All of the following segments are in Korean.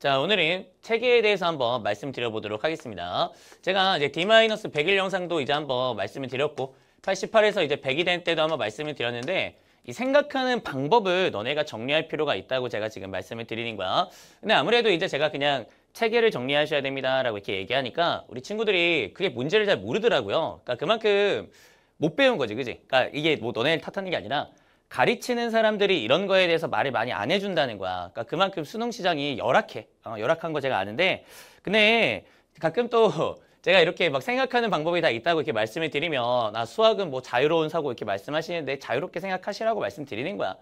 자, 오늘은 체계에 대해서 한번 말씀드려보도록 하겠습니다. 제가 이제 d 1 0 1 영상도 이제 한번 말씀을 드렸고 88에서 이제 100이 된 때도 한번 말씀을 드렸는데 이 생각하는 방법을 너네가 정리할 필요가 있다고 제가 지금 말씀을 드리는 거야. 근데 아무래도 이제 제가 그냥 체계를 정리하셔야 됩니다 라고 이렇게 얘기하니까 우리 친구들이 그게 문제를 잘 모르더라고요. 그러니까 그만큼 못 배운 거지, 그지? 그러니까 이게 뭐 너네를 탓하는 게 아니라 가르치는 사람들이 이런 거에 대해서 말을 많이 안 해준다는 거야. 그러니까 그만큼 수능 시장이 열악해. 어, 열악한 거 제가 아는데 근데 가끔 또 제가 이렇게 막 생각하는 방법이 다 있다고 이렇게 말씀을 드리면 아 수학은 뭐 자유로운 사고 이렇게 말씀하시는데 자유롭게 생각하시라고 말씀드리는 거야.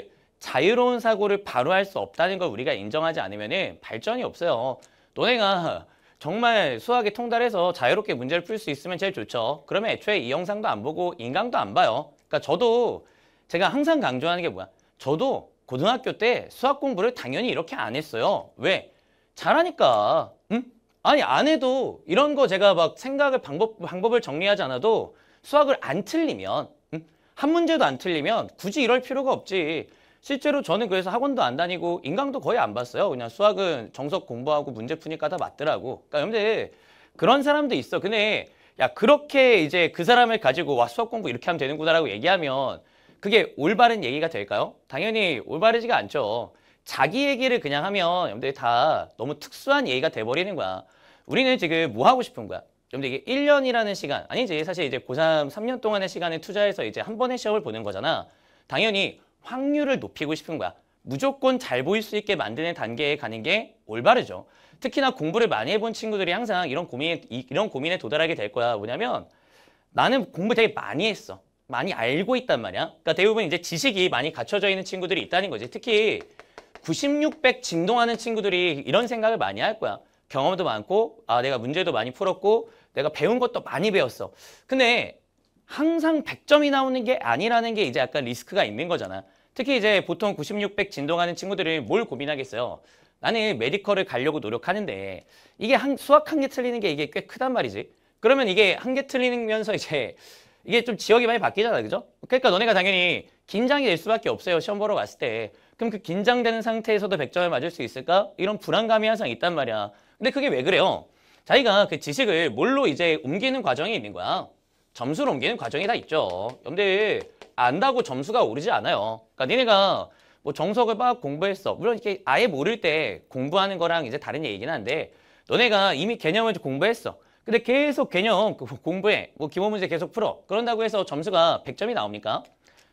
여러분들 자유로운 사고를 바로 할 수 없다는 걸 우리가 인정하지 않으면 발전이 없어요. 너네가 정말 수학에 통달해서 자유롭게 문제를 풀 수 있으면 제일 좋죠. 그러면 애초에 이 영상도 안 보고 인강도 안 봐요. 그러니까 저도 제가 항상 강조하는 게 뭐야? 저도 고등학교 때 수학 공부를 당연히 이렇게 안 했어요. 왜? 잘하니까. 응? 아니 안 해도 이런 거 제가 막 생각을 방법, 방법을 정리하지 않아도 수학을 안 틀리면 응? 한 문제도 안 틀리면 굳이 이럴 필요가 없지. 실제로 저는 그래서 학원도 안 다니고 인강도 거의 안 봤어요. 그냥 수학은 정석 공부하고 문제 푸니까 다 맞더라고. 그러니까 근데 그런 사람도 있어. 근데 야 그렇게 이제 그 사람을 가지고 와 수학 공부 이렇게 하면 되는구나라고 얘기하면 그게 올바른 얘기가 될까요? 당연히 올바르지가 않죠. 자기 얘기를 그냥 하면 여러분들이 다 너무 특수한 얘기가 돼버리는 거야. 우리는 지금 뭐 하고 싶은 거야? 여러분들 이게 1년이라는 시간, 아니지 사실 이제 고3 3년 동안의 시간을 투자해서 이제 한 번의 시험을 보는 거잖아. 당연히 확률을 높이고 싶은 거야. 무조건 잘 보일 수 있게 만드는 단계에 가는 게 올바르죠. 특히나 공부를 많이 해본 친구들이 항상 이런 고민, 이런 고민에 도달하게 될 거야. 뭐냐면 나는 공부 되게 많이 했어. 많이 알고 있단 말이야. 그러니까 대부분 이제 지식이 많이 갖춰져 있는 친구들이 있다는 거지. 특히 96, 0 0 진동하는 친구들이 이런 생각을 많이 할 거야. 경험도 많고 아 내가 문제도 많이 풀었고 내가 배운 것도 많이 배웠어. 근데 항상 100점이 나오는 게 아니라는 게 이제 약간 리스크가 있는 거잖아. 특히 이제 보통 96, 0 0 진동하는 친구들은 뭘 고민하겠어요. 나는 메디컬을 가려고 노력하는데 이게 한, 수학 한 개 틀리는 게 이게 꽤 크단 말이지. 그러면 이게 한 개 틀리면서 이제 이게 좀 지역이 많이 바뀌잖아 그죠? 그러니까 너네가 당연히 긴장이 될 수밖에 없어요. 시험 보러 갔을 때. 그럼 그 긴장되는 상태에서도 100점을 맞을 수 있을까? 이런 불안감이 항상 있단 말이야. 근데 그게 왜 그래요? 자기가 그 지식을 뭘로 이제 옮기는 과정이 있는 거야. 점수를 옮기는 과정이 다 있죠. 근데 안다고 점수가 오르지 않아요. 그러니까 니네가 뭐 정석을 막 공부했어. 물론 이렇게 아예 모를 때 공부하는 거랑 이제 다른 얘기긴 한데 너네가 이미 개념을 공부했어. 근데 계속 개념 그 공부해. 뭐 기본 문제 계속 풀어. 그런다고 해서 점수가 100점이 나옵니까?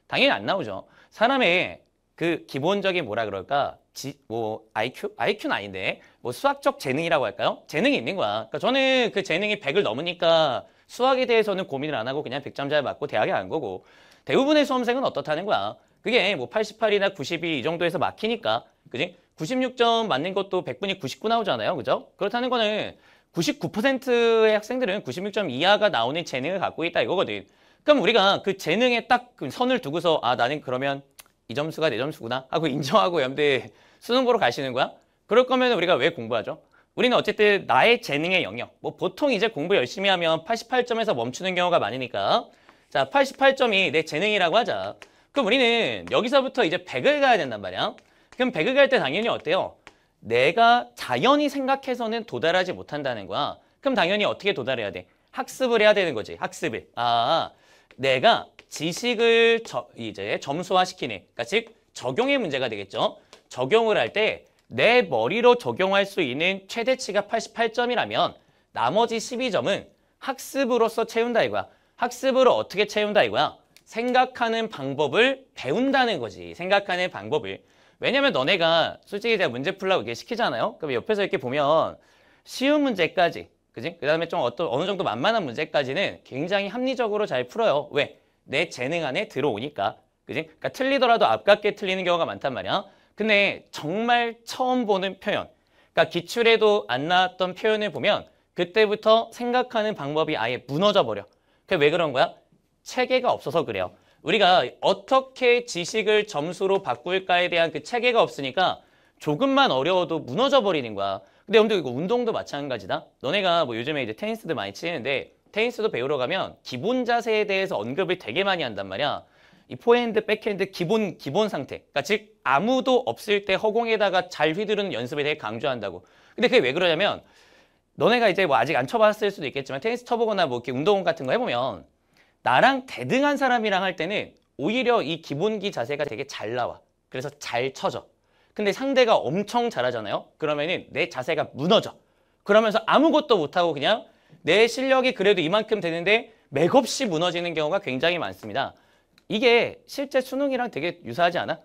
당연히 안 나오죠. 사람의 그 기본적인 뭐라 그럴까? 지, 뭐 IQ? IQ는 아닌데 뭐 수학적 재능이라고 할까요? 재능이 있는 거야. 그러니까 저는 그 재능이 100을 넘으니까 수학에 대해서는 고민을 안 하고 그냥 100점 잘 맞고 대학에 안 거고 대부분의 수험생은 어떻다는 거야. 그게 뭐 88이나 92이 정도에서 막히니까 그지? 96점 맞는 것도 100분이 99 나오잖아요. 그죠? 그렇다는 거는 99%의 학생들은 96점 이하가 나오는 재능을 갖고 있다 이거거든. 그럼 우리가 그 재능에 딱 그 선을 두고서 아 나는 그러면 이 점수가 내 점수구나 하고 인정하고 연대 수능 보러 가시는 거야? 그럴 거면 우리가 왜 공부하죠? 우리는 어쨌든 나의 재능의 영역 뭐 보통 이제 공부 열심히 하면 88점에서 멈추는 경우가 많으니까 자 88점이 내 재능이라고 하자 그럼 우리는 여기서부터 이제 100을 가야 된단 말이야 그럼 100을 갈 때 당연히 어때요? 내가 자연히 생각해서는 도달하지 못한다는 거야. 그럼 당연히 어떻게 도달해야 돼? 학습을 해야 되는 거지. 학습을. 아, 내가 지식을 저, 이제 점수화시키는, 그러니까 즉 적용의 문제가 되겠죠. 적용을 할 때 내 머리로 적용할 수 있는 최대치가 88점이라면 나머지 12점은 학습으로서 채운다 이거야. 학습으로 어떻게 채운다 이거야. 생각하는 방법을 배운다는 거지. 생각하는 방법을. 왜냐면 너네가 솔직히 제가 문제 풀라고 이렇게 시키잖아요. 그럼 옆에서 이렇게 보면 쉬운 문제까지, 그지? 그 다음에 좀 어떤, 어느 정도 만만한 문제까지는 굉장히 합리적으로 잘 풀어요. 왜? 내 재능 안에 들어오니까. 그지? 그니까 틀리더라도 아깝게 틀리는 경우가 많단 말이야. 근데 정말 처음 보는 표현. 그니까 기출에도 안 나왔던 표현을 보면 그때부터 생각하는 방법이 아예 무너져 버려. 그게 왜 그런 거야? 체계가 없어서 그래요. 우리가 어떻게 지식을 점수로 바꿀까에 대한 그 체계가 없으니까 조금만 어려워도 무너져 버리는 거야. 근데 여러분들 이거 운동도 마찬가지다. 너네가 뭐 요즘에 이제 테니스도 많이 치는데 테니스도 배우러 가면 기본 자세에 대해서 언급을 되게 많이 한단 말이야. 이 포핸드, 백핸드 기본 기본 상태. 그러니까 즉 아무도 없을 때 허공에다가 잘 휘두르는 연습에 대해 강조한다고. 근데 그게 왜 그러냐면 너네가 이제 뭐 아직 안 쳐봤을 수도 있겠지만 테니스 쳐보거나 뭐 이렇게 운동 같은 거 해보면 나랑 대등한 사람이랑 할 때는 오히려 이 기본기 자세가 되게 잘 나와. 그래서 잘 쳐져. 근데 상대가 엄청 잘하잖아요. 그러면은 내 자세가 무너져. 그러면서 아무것도 못하고 그냥 내 실력이 그래도 이만큼 되는데 맥없이 무너지는 경우가 굉장히 많습니다. 이게 실제 수능이랑 되게 유사하지 않아?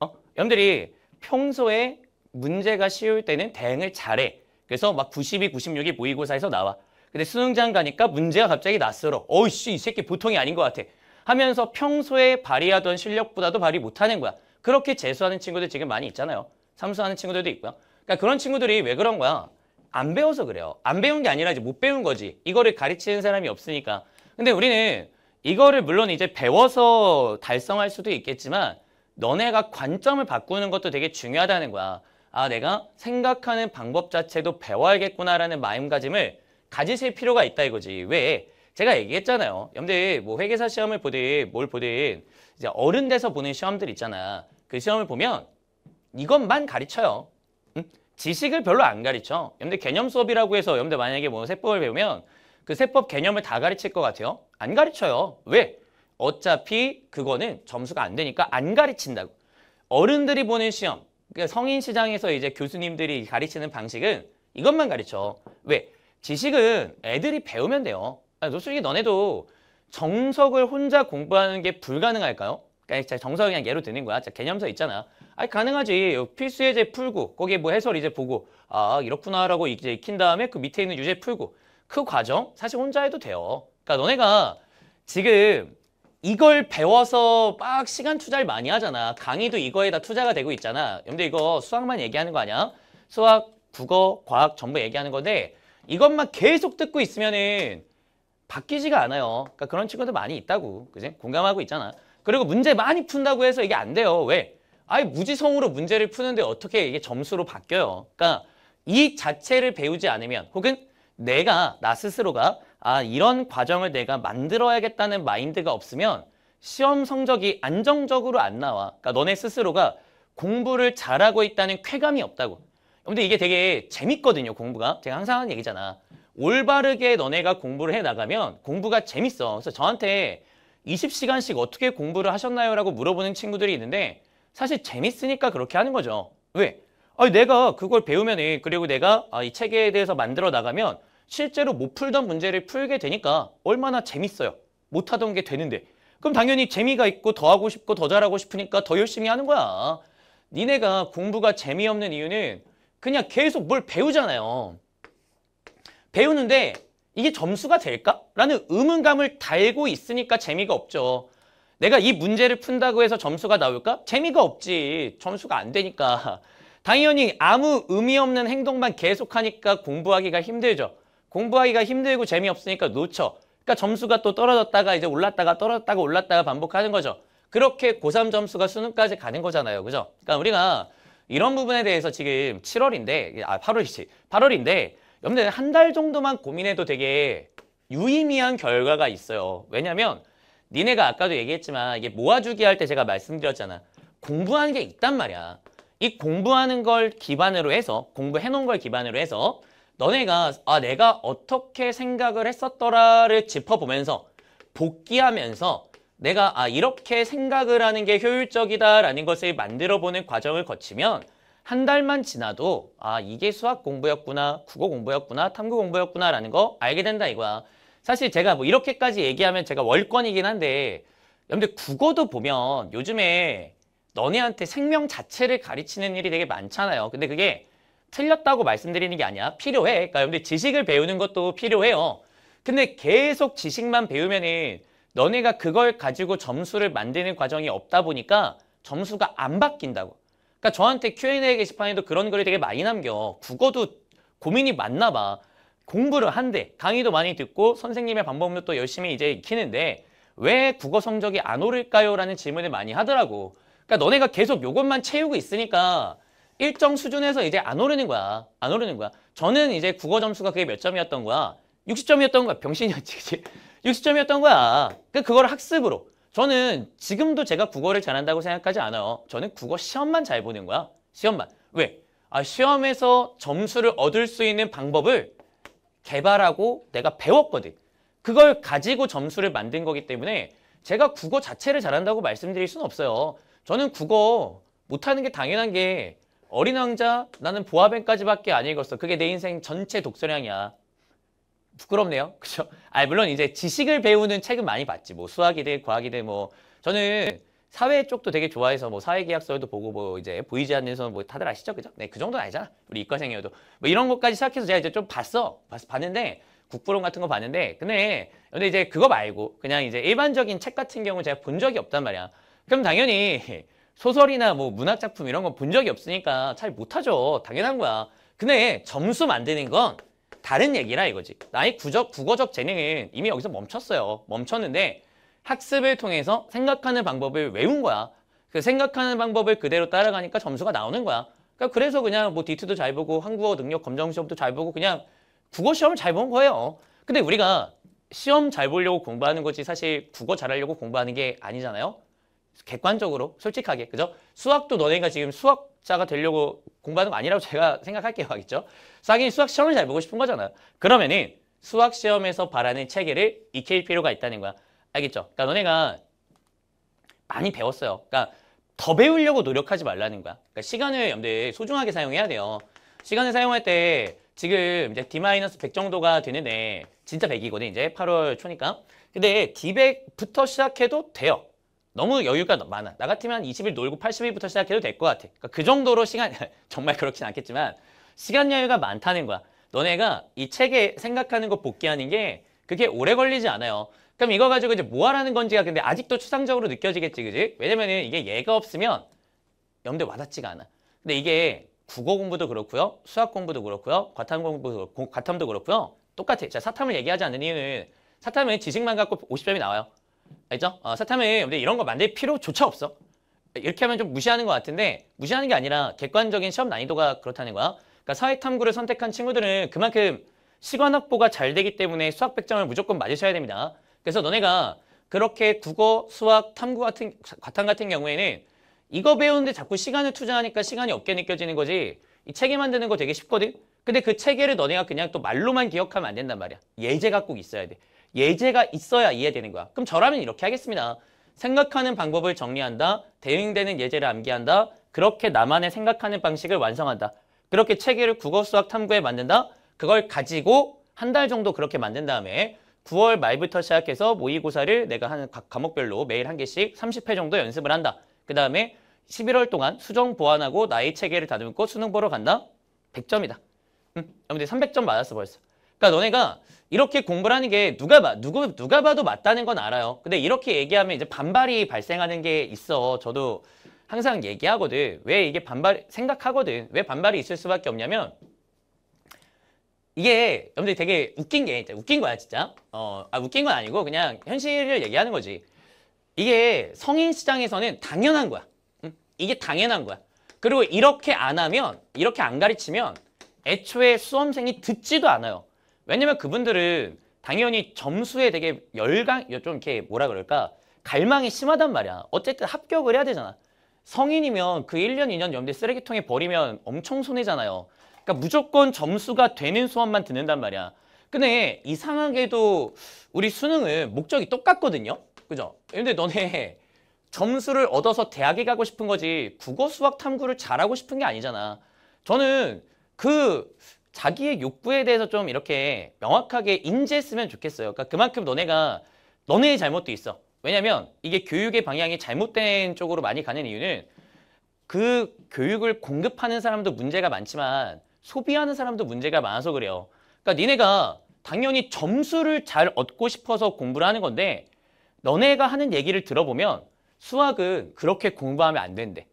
어? 여러분들이 평소에 문제가 쉬울 때는 대응을 잘해. 그래서 막 92, 96이 모의고사에서 나와. 근데 수능장 가니까 문제가 갑자기 낯설어. 어이씨 이 새끼 보통이 아닌 것 같아. 하면서 평소에 발휘하던 실력보다도 발휘 못하는 거야. 그렇게 재수하는 친구들 지금 많이 있잖아요. 삼수하는 친구들도 있고요. 그러니까 그런 친구들이 왜 그런 거야? 안 배워서 그래요. 안 배운 게 아니라 이제 못 배운 거지. 이거를 가르치는 사람이 없으니까. 근데 우리는 이거를 물론 이제 배워서 달성할 수도 있겠지만 너네가 관점을 바꾸는 것도 되게 중요하다는 거야. 아, 내가 생각하는 방법 자체도 배워야겠구나라는 마음가짐을 가지실 필요가 있다 이거지. 왜? 제가 얘기했잖아요. 염대 뭐 회계사 시험을 보든 뭘 보든 이제 어른 돼서 보는 시험들 있잖아. 그 시험을 보면 이것만 가르쳐요. 응? 지식을 별로 안 가르쳐. 염대 개념 수업이라고 해서 염대 만약에 뭐 세법을 배우면 그 세법 개념을 다 가르칠 것 같아요? 안 가르쳐요. 왜? 어차피 그거는 점수가 안 되니까 안 가르친다고. 어른들이 보는 시험, 그러니까 성인 시장에서 이제 교수님들이 가르치는 방식은 이것만 가르쳐. 왜? 지식은 애들이 배우면 돼요. 아니, 솔직히 너네도 정석을 혼자 공부하는 게 불가능할까요? 그러니까 정석 그냥 예로 드는 거야. 개념서 있잖아. 아 가능하지. 필수 예제 풀고 거기에 뭐 해설 이제 보고 아 이렇구나라고 이제 익힌 다음에 그 밑에 있는 유제 풀고 그 과정 사실 혼자 해도 돼요. 그러니까 너네가 지금 이걸 배워서 막 시간 투자를 많이 하잖아. 강의도 이거에다 투자가 되고 있잖아. 근데 이거 수학만 얘기하는 거 아니야? 수학, 국어, 과학 전부 얘기하는 건데 이것만 계속 듣고 있으면은 바뀌지가 않아요. 그러니까 그런 친구들 많이 있다고. 그지? 공감하고 있잖아. 그리고 문제 많이 푼다고 해서 이게 안 돼요. 왜? 아예 무지성으로 문제를 푸는데 어떻게 이게 점수로 바뀌어요. 그러니까 이 자체를 배우지 않으면 혹은 내가 나 스스로가 아 이런 과정을 내가 만들어야겠다는 마인드가 없으면 시험 성적이 안정적으로 안 나와. 그러니까 너네 스스로가 공부를 잘하고 있다는 쾌감이 없다고. 근데 이게 되게 재밌거든요, 공부가. 제가 항상 하는 얘기잖아. 올바르게 너네가 공부를 해 나가면 공부가 재밌어. 그래서 저한테 20시간씩 어떻게 공부를 하셨나요? 라고 물어보는 친구들이 있는데 사실 재밌으니까 그렇게 하는 거죠. 왜? 아니, 내가 그걸 배우면 은 그리고 내가 아, 이 책에 대해서 만들어 나가면 실제로 못 풀던 문제를 풀게 되니까 얼마나 재밌어요. 못하던 게 되는데. 그럼 당연히 재미가 있고 더 하고 싶고 더 잘하고 싶으니까 더 열심히 하는 거야. 니네가 공부가 재미없는 이유는 그냥 계속 뭘 배우잖아요. 배우는데 이게 점수가 될까? 라는 의문감을 달고 있으니까 재미가 없죠. 내가 이 문제를 푼다고 해서 점수가 나올까? 재미가 없지. 점수가 안 되니까. 당연히 아무 의미 없는 행동만 계속하니까 공부하기가 힘들죠. 공부하기가 힘들고 재미없으니까 놓쳐. 그러니까 점수가 또 떨어졌다가 이제 올랐다가 떨어졌다가 올랐다가 반복하는 거죠. 그렇게 고3 점수가 수능까지 가는 거잖아요. 그죠? 그러니까 우리가 이런 부분에 대해서 지금 7월인데 아 8월이지 8월인데 여러분들 한 달 정도만 고민해도 되게 유의미한 결과가 있어요. 왜냐면 니네가 아까도 얘기했지만 이게 모아주기 할 때 제가 말씀드렸잖아. 공부하는 게 있단 말이야. 이 공부하는 걸 기반으로 해서 공부해 놓은 걸 기반으로 해서 너네가 아 내가 어떻게 생각을 했었더라를 짚어보면서 복귀하면서 내가 아 이렇게 생각을 하는 게 효율적이다라는 것을 만들어보는 과정을 거치면 한 달만 지나도 아 이게 수학 공부였구나, 국어 공부였구나, 탐구 공부였구나라는 거 알게 된다 이거야. 사실 제가 뭐 이렇게까지 얘기하면 제가 월권이긴 한데 여러분들 국어도 보면 요즘에 너네한테 생명 자체를 가르치는 일이 되게 많잖아요. 근데 그게 틀렸다고 말씀드리는 게 아니야. 필요해. 그러니까 여러분들 지식을 배우는 것도 필요해요. 근데 계속 지식만 배우면은 너네가 그걸 가지고 점수를 만드는 과정이 없다 보니까 점수가 안 바뀐다고. 그러니까 저한테 Q&A 게시판에도 그런 글이 되게 많이 남겨. 국어도 고민이 많나 봐. 공부를 한대. 강의도 많이 듣고 선생님의 방법도 또 열심히 이제 익히는데 왜 국어 성적이 안 오를까요? 라는 질문을 많이 하더라고. 그러니까 너네가 계속 요것만 채우고 있으니까 일정 수준에서 이제 안 오르는 거야. 안 오르는 거야. 저는 이제 국어 점수가 그게 몇 점이었던 거야? 60점이었던 거야. 병신이었지, 그치? 60점이었던 거야. 그 그걸 학습으로. 저는 지금도 제가 국어를 잘한다고 생각하지 않아요. 저는 국어 시험만 잘 보는 거야. 시험만. 왜? 아, 시험에서 점수를 얻을 수 있는 방법을 개발하고 내가 배웠거든. 그걸 가지고 점수를 만든 거기 때문에 제가 국어 자체를 잘한다고 말씀드릴 수는 없어요. 저는 국어 못하는 게 당연한 게 어린 왕자, 나는 보아뱀까지밖에 안 읽었어. 그게 내 인생 전체 독서량이야. 부끄럽네요. 그죠? 아, 물론 이제 지식을 배우는 책은 많이 봤지. 뭐 수학이든 과학이든 뭐 저는 사회 쪽도 되게 좋아해서 뭐 사회계약서도 보고 뭐 이제 보이지 않는 선 뭐 다들 아시죠? 그죠? 네, 그 정도는 아니잖아. 우리 이과생이어도. 뭐 이런 것까지 시작해서 제가 이제 좀 봤어. 봤, 봤는데 국부론 같은 거 봤는데 근데 근데 이제 그거 말고 그냥 이제 일반적인 책 같은 경우는 제가 본 적이 없단 말이야. 그럼 당연히 소설이나 뭐 문학 작품 이런 거 본 적이 없으니까 잘 못하죠. 당연한 거야. 근데 점수 만드는 건 다른 얘기라 이거지. 나의 구적, 국어적 재능은 이미 여기서 멈췄어요. 멈췄는데 학습을 통해서 생각하는 방법을 외운 거야. 그 생각하는 방법을 그대로 따라가니까 점수가 나오는 거야. 그러니까 그래서 그냥 뭐 디트도 잘 보고 한국어 능력 검정 시험도 잘 보고 그냥 국어 시험을 잘 본 거예요. 근데 우리가 시험 잘 보려고 공부하는 거지 사실 국어 잘하려고 공부하는 게 아니잖아요. 객관적으로 솔직하게 그죠? 수학도 너네가 지금 수학자가 되려고 공부하는 거 아니라고 제가 생각할게요 하겠죠? 사기 수학 시험을 잘 보고 싶은 거잖아요 그러면은 수학 시험에서 바라는 체계를 익힐 필요가 있다는 거야 알겠죠? 그러니까 너네가 많이 배웠어요 그러니까 더 배우려고 노력하지 말라는 거야 그러니까 시간을 염두에 소중하게 사용해야 돼요 시간을 사용할 때 지금 이제 D-100 정도가 되는 데 진짜 100이거든 이제 8월 초니까 근데 D100부터 시작해도 돼요 너무 여유가 많아. 나 같으면 20일 놀고 80일부터 시작해도 될 것 같아. 그러니까 그 정도로 시간, 정말 그렇진 않겠지만 시간 여유가 많다는 거야. 너네가 이 책에 생각하는 거 복귀하는 게 그게 오래 걸리지 않아요. 그럼 이거 가지고 이제 뭐 하라는 건지가 근데 아직도 추상적으로 느껴지겠지, 그지? 왜냐면은 이게 얘가 없으면 염두에 와닿지가 않아. 근데 이게 국어 공부도 그렇고요, 수학 공부도 그렇고요, 과탐 공부도 과탐도 그렇고요. 똑같아. 자, 사탐을 얘기하지 않는 이유는 사탐은 지식만 갖고 50점이 나와요. 알죠? 어, 사탐은 근데 이런 거 만들 필요조차 없어. 이렇게 하면 좀 무시하는 것 같은데 무시하는 게 아니라 객관적인 시험 난이도가 그렇다는 거야. 그러니까 사회탐구를 선택한 친구들은 그만큼 시간 확보가 잘 되기 때문에 수학 100점을 무조건 맞으셔야 됩니다. 그래서 너네가 그렇게 국어, 수학, 탐구 같은 과탐 같은 경우에는 이거 배우는데 자꾸 시간을 투자하니까 시간이 없게 느껴지는 거지 이 체계 만드는 거 되게 쉽거든? 근데 그 체계를 너네가 그냥 또 말로만 기억하면 안 된단 말이야. 예제 가꼭 있어야 돼. 예제가 있어야 이해되는 거야. 그럼 저라면 이렇게 하겠습니다. 생각하는 방법을 정리한다. 대응되는 예제를 암기한다. 그렇게 나만의 생각하는 방식을 완성한다. 그렇게 체계를 국어, 수학, 탐구에 만든다. 그걸 가지고 한 달 정도 그렇게 만든 다음에 9월 말부터 시작해서 모의고사를 내가 하는 각 과목별로 매일 한 개씩 30회 정도 연습을 한다. 그 다음에 11월 동안 수정 보완하고 나의 체계를 다듬고 수능 보러 간다. 100점이다. 응? 여러분들 아, 300점 맞았어 벌써. 그러니까 너네가 이렇게 공부를 하는 게 누가 봐, 누구, 누가 봐도 맞다는 건 알아요. 근데 이렇게 얘기하면 이제 반발이 발생하는 게 있어. 저도 항상 얘기하거든. 왜 이게 반발, 생각하거든. 왜 반발이 있을 수밖에 없냐면, 이게 여러분들이 되게 웃긴 게, 웃긴 거야, 진짜. 어, 아, 웃긴 건 아니고 그냥 현실을 얘기하는 거지. 이게 성인 시장에서는 당연한 거야. 응? 이게 당연한 거야. 그리고 이렇게 안 하면, 이렇게 안 가르치면 애초에 수험생이 듣지도 않아요. 왜냐면 그분들은 당연히 점수에 되게 열강, 좀 이렇게 뭐라 그럴까 갈망이 심하단 말이야. 어쨌든 합격을 해야 되잖아. 성인이면 그 1년, 2년 염대 쓰레기통에 버리면 엄청 손해잖아요. 그러니까 무조건 점수가 되는 수업만 듣는단 말이야. 근데 이상하게도 우리 수능은 목적이 똑같거든요. 그죠? 근데 너네 점수를 얻어서 대학에 가고 싶은 거지 국어 수학 탐구를 잘하고 싶은 게 아니잖아. 저는 그 자기의 욕구에 대해서 좀 이렇게 명확하게 인지했으면 좋겠어요. 그러니까 그만큼 너네가 너네의 잘못도 있어. 왜냐면 이게 교육의 방향이 잘못된 쪽으로 많이 가는 이유는 그 교육을 공급하는 사람도 문제가 많지만 소비하는 사람도 문제가 많아서 그래요. 그러니까 니네가 당연히 점수를 잘 얻고 싶어서 공부를 하는 건데 너네가 하는 얘기를 들어보면 수학은 그렇게 공부하면 안 된대.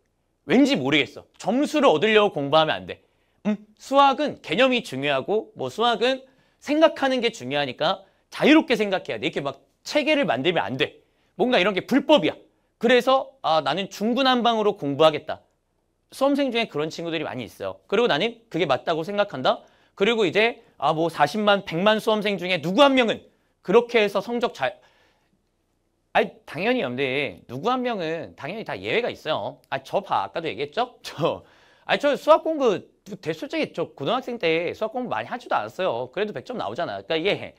왠지 모르겠어. 점수를 얻으려고 공부하면 안 돼. 음, 수학은 개념이 중요하고 뭐 수학은 생각하는 게 중요하니까 자유롭게 생각해야 돼. 이렇게 막 체계를 만들면 안 돼. 뭔가 이런 게 불법이야. 그래서 아 나는 중구난방으로 공부하겠다. 수험생 중에 그런 친구들이 많이 있어요. 그리고 나는 그게 맞다고 생각한다. 그리고 이제 아 뭐 40만, 100만 수험생 중에 누구 한 명은 그렇게 해서 성적 잘 아니 당연히 근데 누구 한 명은 당연히 다 예외가 있어요. 아 저 봐 아까도 얘기했죠? 저 아니 저 수학 공부 대, 솔직히 저 고등학생 때 수학 공부 많이 하지도 않았어요. 그래도 100점 나오잖아. 그러니까 예,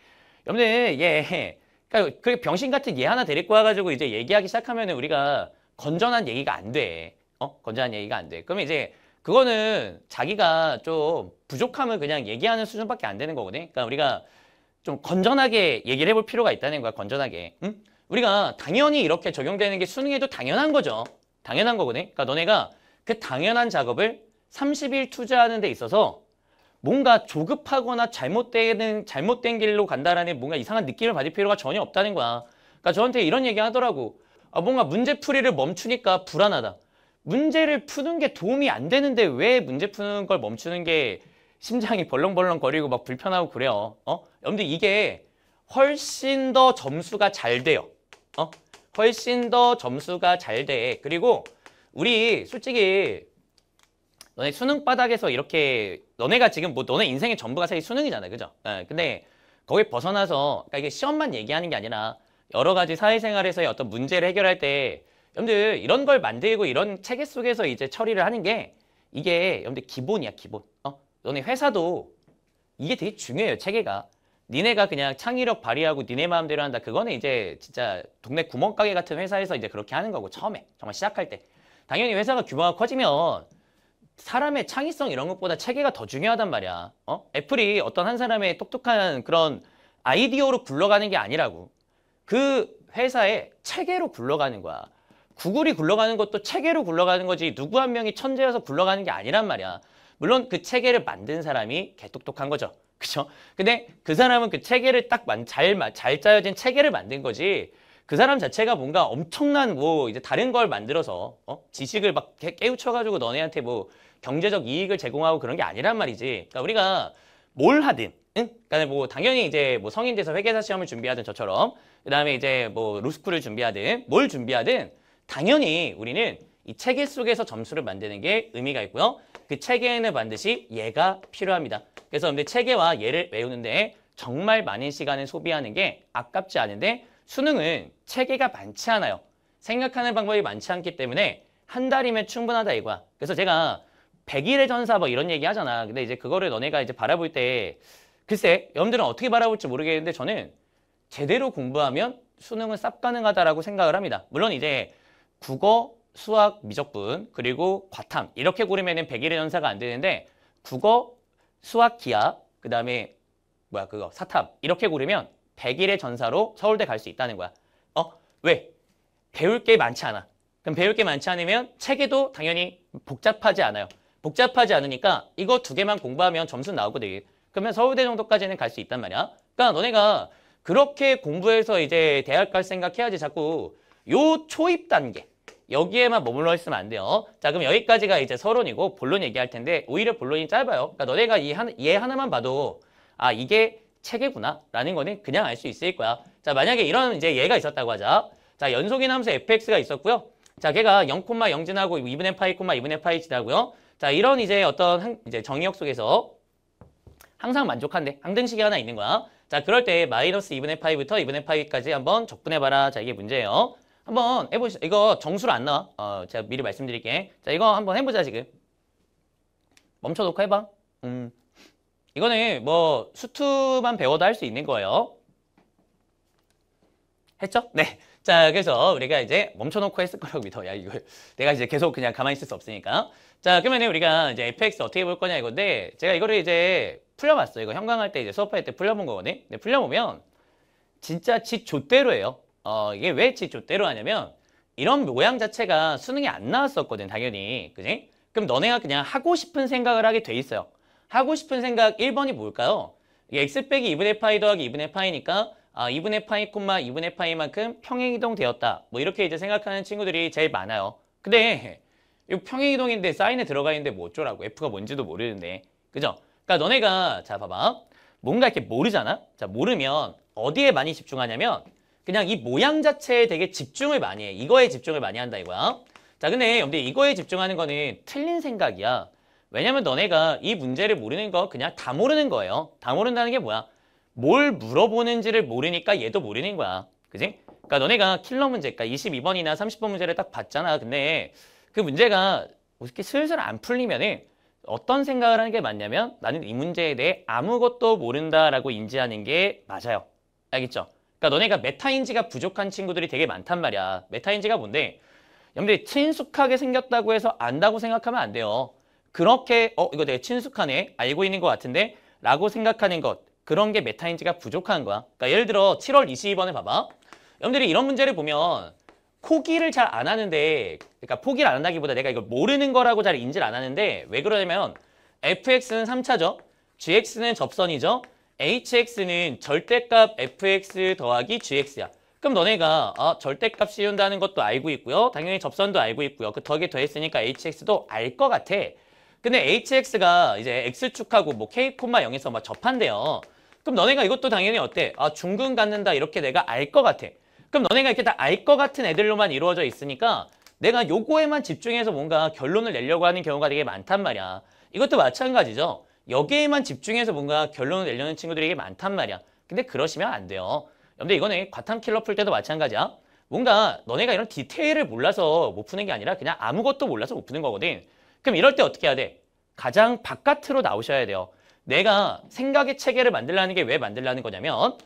여러분들 예, 그러니까 그 병신 같은 얘 예 하나 데리고 와가지고 이제 얘기하기 시작하면은 우리가 건전한 얘기가 안 돼. 어, 건전한 얘기가 안 돼. 그러면 이제 그거는 자기가 좀 부족함을 그냥 얘기하는 수준밖에 안 되는 거거든. 그러니까 우리가 좀 건전하게 얘기를 해볼 필요가 있다는 거야. 건전하게. 응? 우리가 당연히 이렇게 적용되는 게 수능에도 당연한 거죠. 당연한 거거든. 그러니까 너네가 그 당연한 작업을 30일 투자하는 데 있어서 뭔가 조급하거나 잘못되는 잘못된 길로 간다라는 뭔가 이상한 느낌을 받을 필요가 전혀 없다는 거야. 그러니까 저한테 이런 얘기 하더라고. 아, 뭔가 문제풀이를 멈추니까 불안하다. 문제를 푸는 게 도움이 안 되는데 왜 문제 푸는 걸 멈추는 게 심장이 벌렁벌렁 거리고 막 불편하고 그래요. 어? 여 근데 이게 훨씬 더 점수가 잘 돼요. 어? 훨씬 더 점수가 잘 돼. 그리고 우리 솔직히 너네 수능 바닥에서 이렇게 너네가 지금 뭐 너네 인생의 전부가 사실 수능이잖아요. 그죠? 네, 근데 거기 벗어나서 그러니까 이게 시험만 얘기하는 게 아니라 여러 가지 사회생활에서의 어떤 문제를 해결할 때 여러분들 이런 걸 만들고 이런 체계 속에서 이제 처리를 하는 게 이게 여러분들 기본이야 기본 어? 너네 회사도 이게 되게 중요해요 체계가 니네가 그냥 창의력 발휘하고 니네 마음대로 한다 그거는 이제 진짜 동네 구멍가게 같은 회사에서 이제 그렇게 하는 거고 처음에 정말 시작할 때 당연히 회사가 규모가 커지면 사람의 창의성 이런 것보다 체계가 더 중요하단 말이야. 어? 애플이 어떤 한 사람의 똑똑한 그런 아이디어로 굴러가는 게 아니라고. 그 회사의 체계로 굴러가는 거야. 구글이 굴러가는 것도 체계로 굴러가는 거지 누구 한 명이 천재여서 굴러가는 게 아니란 말이야. 물론 그 체계를 만든 사람이 개똑똑한 거죠. 그죠? 렇 근데 그 사람은 그 체계를 딱잘잘 짜여진 체계를 만든 거지 그 사람 자체가 뭔가 엄청난 뭐 이제 다른 걸 만들어서 어? 지식을 막 깨우쳐가지고 너네한테 뭐 경제적 이익을 제공하고 그런 게 아니란 말이지. 그러니까 우리가 뭘 하든 응? 그러니까 뭐 당연히 이제 뭐 성인 돼서 회계사 시험을 준비하든 저처럼 그다음에 이제 뭐 로스쿨을 준비하든 뭘 준비하든 당연히 우리는 이 체계 속에서 점수를 만드는 게 의미가 있고요. 그 체계에는 반드시 예가 필요합니다. 그래서 근데 체계와 예를 외우는데 정말 많은 시간을 소비하는 게 아깝지 않은데 수능은 체계가 많지 않아요. 생각하는 방법이 많지 않기 때문에 한 달이면 충분하다 이거야. 그래서 제가 100일의 전사 뭐 이런 얘기 하잖아. 근데 이제 그거를 너네가 이제 바라볼 때 글쎄 여러분들은 어떻게 바라볼지 모르겠는데 저는 제대로 공부하면 수능은 쌉 가능하다라고 생각을 합니다. 물론 이제 국어, 수학, 미적분 그리고 과탐 이렇게 고르면은 100일의 전사가 안 되는데 국어, 수학, 기하 그다음에 뭐야 그거 사탐 이렇게 고르면 100일의 전사로 서울대 갈 수 있다는 거야. 어? 왜? 배울 게 많지 않아. 그럼 배울 게 많지 않으면 체계도 당연히 복잡하지 않아요. 복잡하지 않으니까 이거 두 개만 공부하면 점수 나오고 되게. 그러면 서울대 정도까지는 갈 수 있단 말이야. 그러니까 너네가 그렇게 공부해서 이제 대학 갈 생각해야지 자꾸 요 초입 단계 여기에만 머물러 있으면 안 돼요. 자 그럼 여기까지가 이제 서론이고 본론 얘기할 텐데 오히려 본론이 짧아요. 그러니까 너네가 이 한, 얘 하나만 봐도 아 이게 체계구나 라는 거는 그냥 알 수 있을 거야. 자 만약에 이런 이제 예가 있었다고 하자. 자 연속인 함수 fx가 있었고요. 자 걔가 0,0 지나고 2분의 파이, 2분의 파이 지나고요. 자 이런 이제 어떤 한, 이제 정의역 속에서 항상 만족한데 항등식이 하나 있는 거야. 자 그럴 때 마이너스 2분의 파이부터 2분의 파이까지 한번 적분해봐라. 자 이게 문제예요. 한번 해보시 이거 정수로 안 나와. 어, 제가 미리 말씀드릴게. 자 이거 한번 해보자 지금. 멈춰 놓고 해봐. 음. 이거는 뭐 수투만 배워도 할 수 있는 거예요. 했죠? 네. 자, 그래서 우리가 이제 멈춰놓고 했을 거라고 믿어. 야, 이거 내가 이제 계속 그냥 가만히 있을 수 없으니까. 자, 그러면 우리가 이제 FX 어떻게 볼 거냐 이건데 제가 이거를 이제 풀려봤어요. 이거 형광할 때 이제 수업할 때 풀려본 거거든. 근데 풀려보면 진짜 지조대로예요 어, 이게 왜지조대로 하냐면 이런 모양 자체가 수능에 안 나왔었거든, 당연히. 그지? 그럼 너네가 그냥 하고 싶은 생각을 하게 돼 있어요. 하고 싶은 생각 1번이 뭘까요? x 빼기 2분의 파이 더하기 2분의 파이니까 아, 2분의 파이 콤마 2분의 파이만큼 평행이동 되었다. 뭐 이렇게 이제 생각하는 친구들이 제일 많아요. 근데 이 평행이동인데 사인에 들어가 있는데 뭐 어쩌라고. F가 뭔지도 모르는데. 그죠? 그러니까 너네가 자 봐봐. 뭔가 이렇게 모르잖아? 자 모르면 어디에 많이 집중하냐면 그냥 이 모양 자체에 되게 집중을 많이 해. 이거에 집중을 많이 한다 이거야. 자 근데 근데 이거에 집중하는 거는 틀린 생각이야. 왜냐면 너네가 이 문제를 모르는 거 그냥 다 모르는 거예요. 다 모른다는 게 뭐야? 뭘 물어보는지를 모르니까 얘도 모르는 거야. 그지? 그러니까 너네가 킬러 문제, 그러니까 22번이나 30번 문제를 딱 봤잖아. 근데 그 문제가 어떻게 슬슬 안 풀리면은 어떤 생각을 하는 게 맞냐면 나는 이 문제에 대해 아무것도 모른다라고 인지하는 게 맞아요. 알겠죠? 그러니까 너네가 메타인지가 부족한 친구들이 되게 많단 말이야. 메타인지가 뭔데? 여러분들이 친숙하게 생겼다고 해서 안다고 생각하면 안 돼요. 그렇게 어 이거 되게 친숙하네 알고 있는 것 같은데 라고 생각하는 것 그런 게 메타인지가 부족한 거야 그러니까 예를 들어 7월 22번에 봐봐 여러분들이 이런 문제를 보면 포기를 잘 안 하는데 그러니까 포기를 안 한다기보다 내가 이걸 모르는 거라고 잘 인지를 안 하는데 왜 그러냐면 fx는 3차죠 gx는 접선이죠 hx는 절대값 fx 더하기 gx야 그럼 너네가 아, 절대값 씌운다는 것도 알고 있고요. 당연히 접선도 알고 있고요. 그 덕에 더했으니까 hx도 알 것 같아. 근데 hx가 이제 x축하고 뭐 k, 0에서 막 접한대요. 그럼 너네가 이것도 당연히 어때? 아 중근 갖는다 이렇게 내가 알 것 같아. 그럼 너네가 이렇게 다 알 것 같은 애들로만 이루어져 있으니까 내가 요거에만 집중해서 뭔가 결론을 내려고 하는 경우가 되게 많단 말이야. 이것도 마찬가지죠. 여기에만 집중해서 뭔가 결론을 내려는 친구들이 되게 많단 말이야. 근데 그러시면 안 돼요. 근데 이거는 과탐킬러 풀 때도 마찬가지야. 뭔가 너네가 이런 디테일을 몰라서 못 푸는 게 아니라 그냥 아무것도 몰라서 못 푸는 거거든. 그럼 이럴 때 어떻게 해야 돼? 가장 바깥으로 나오셔야 돼요. 내가 생각의 체계를 만들라는 게 왜 만들라는 거냐면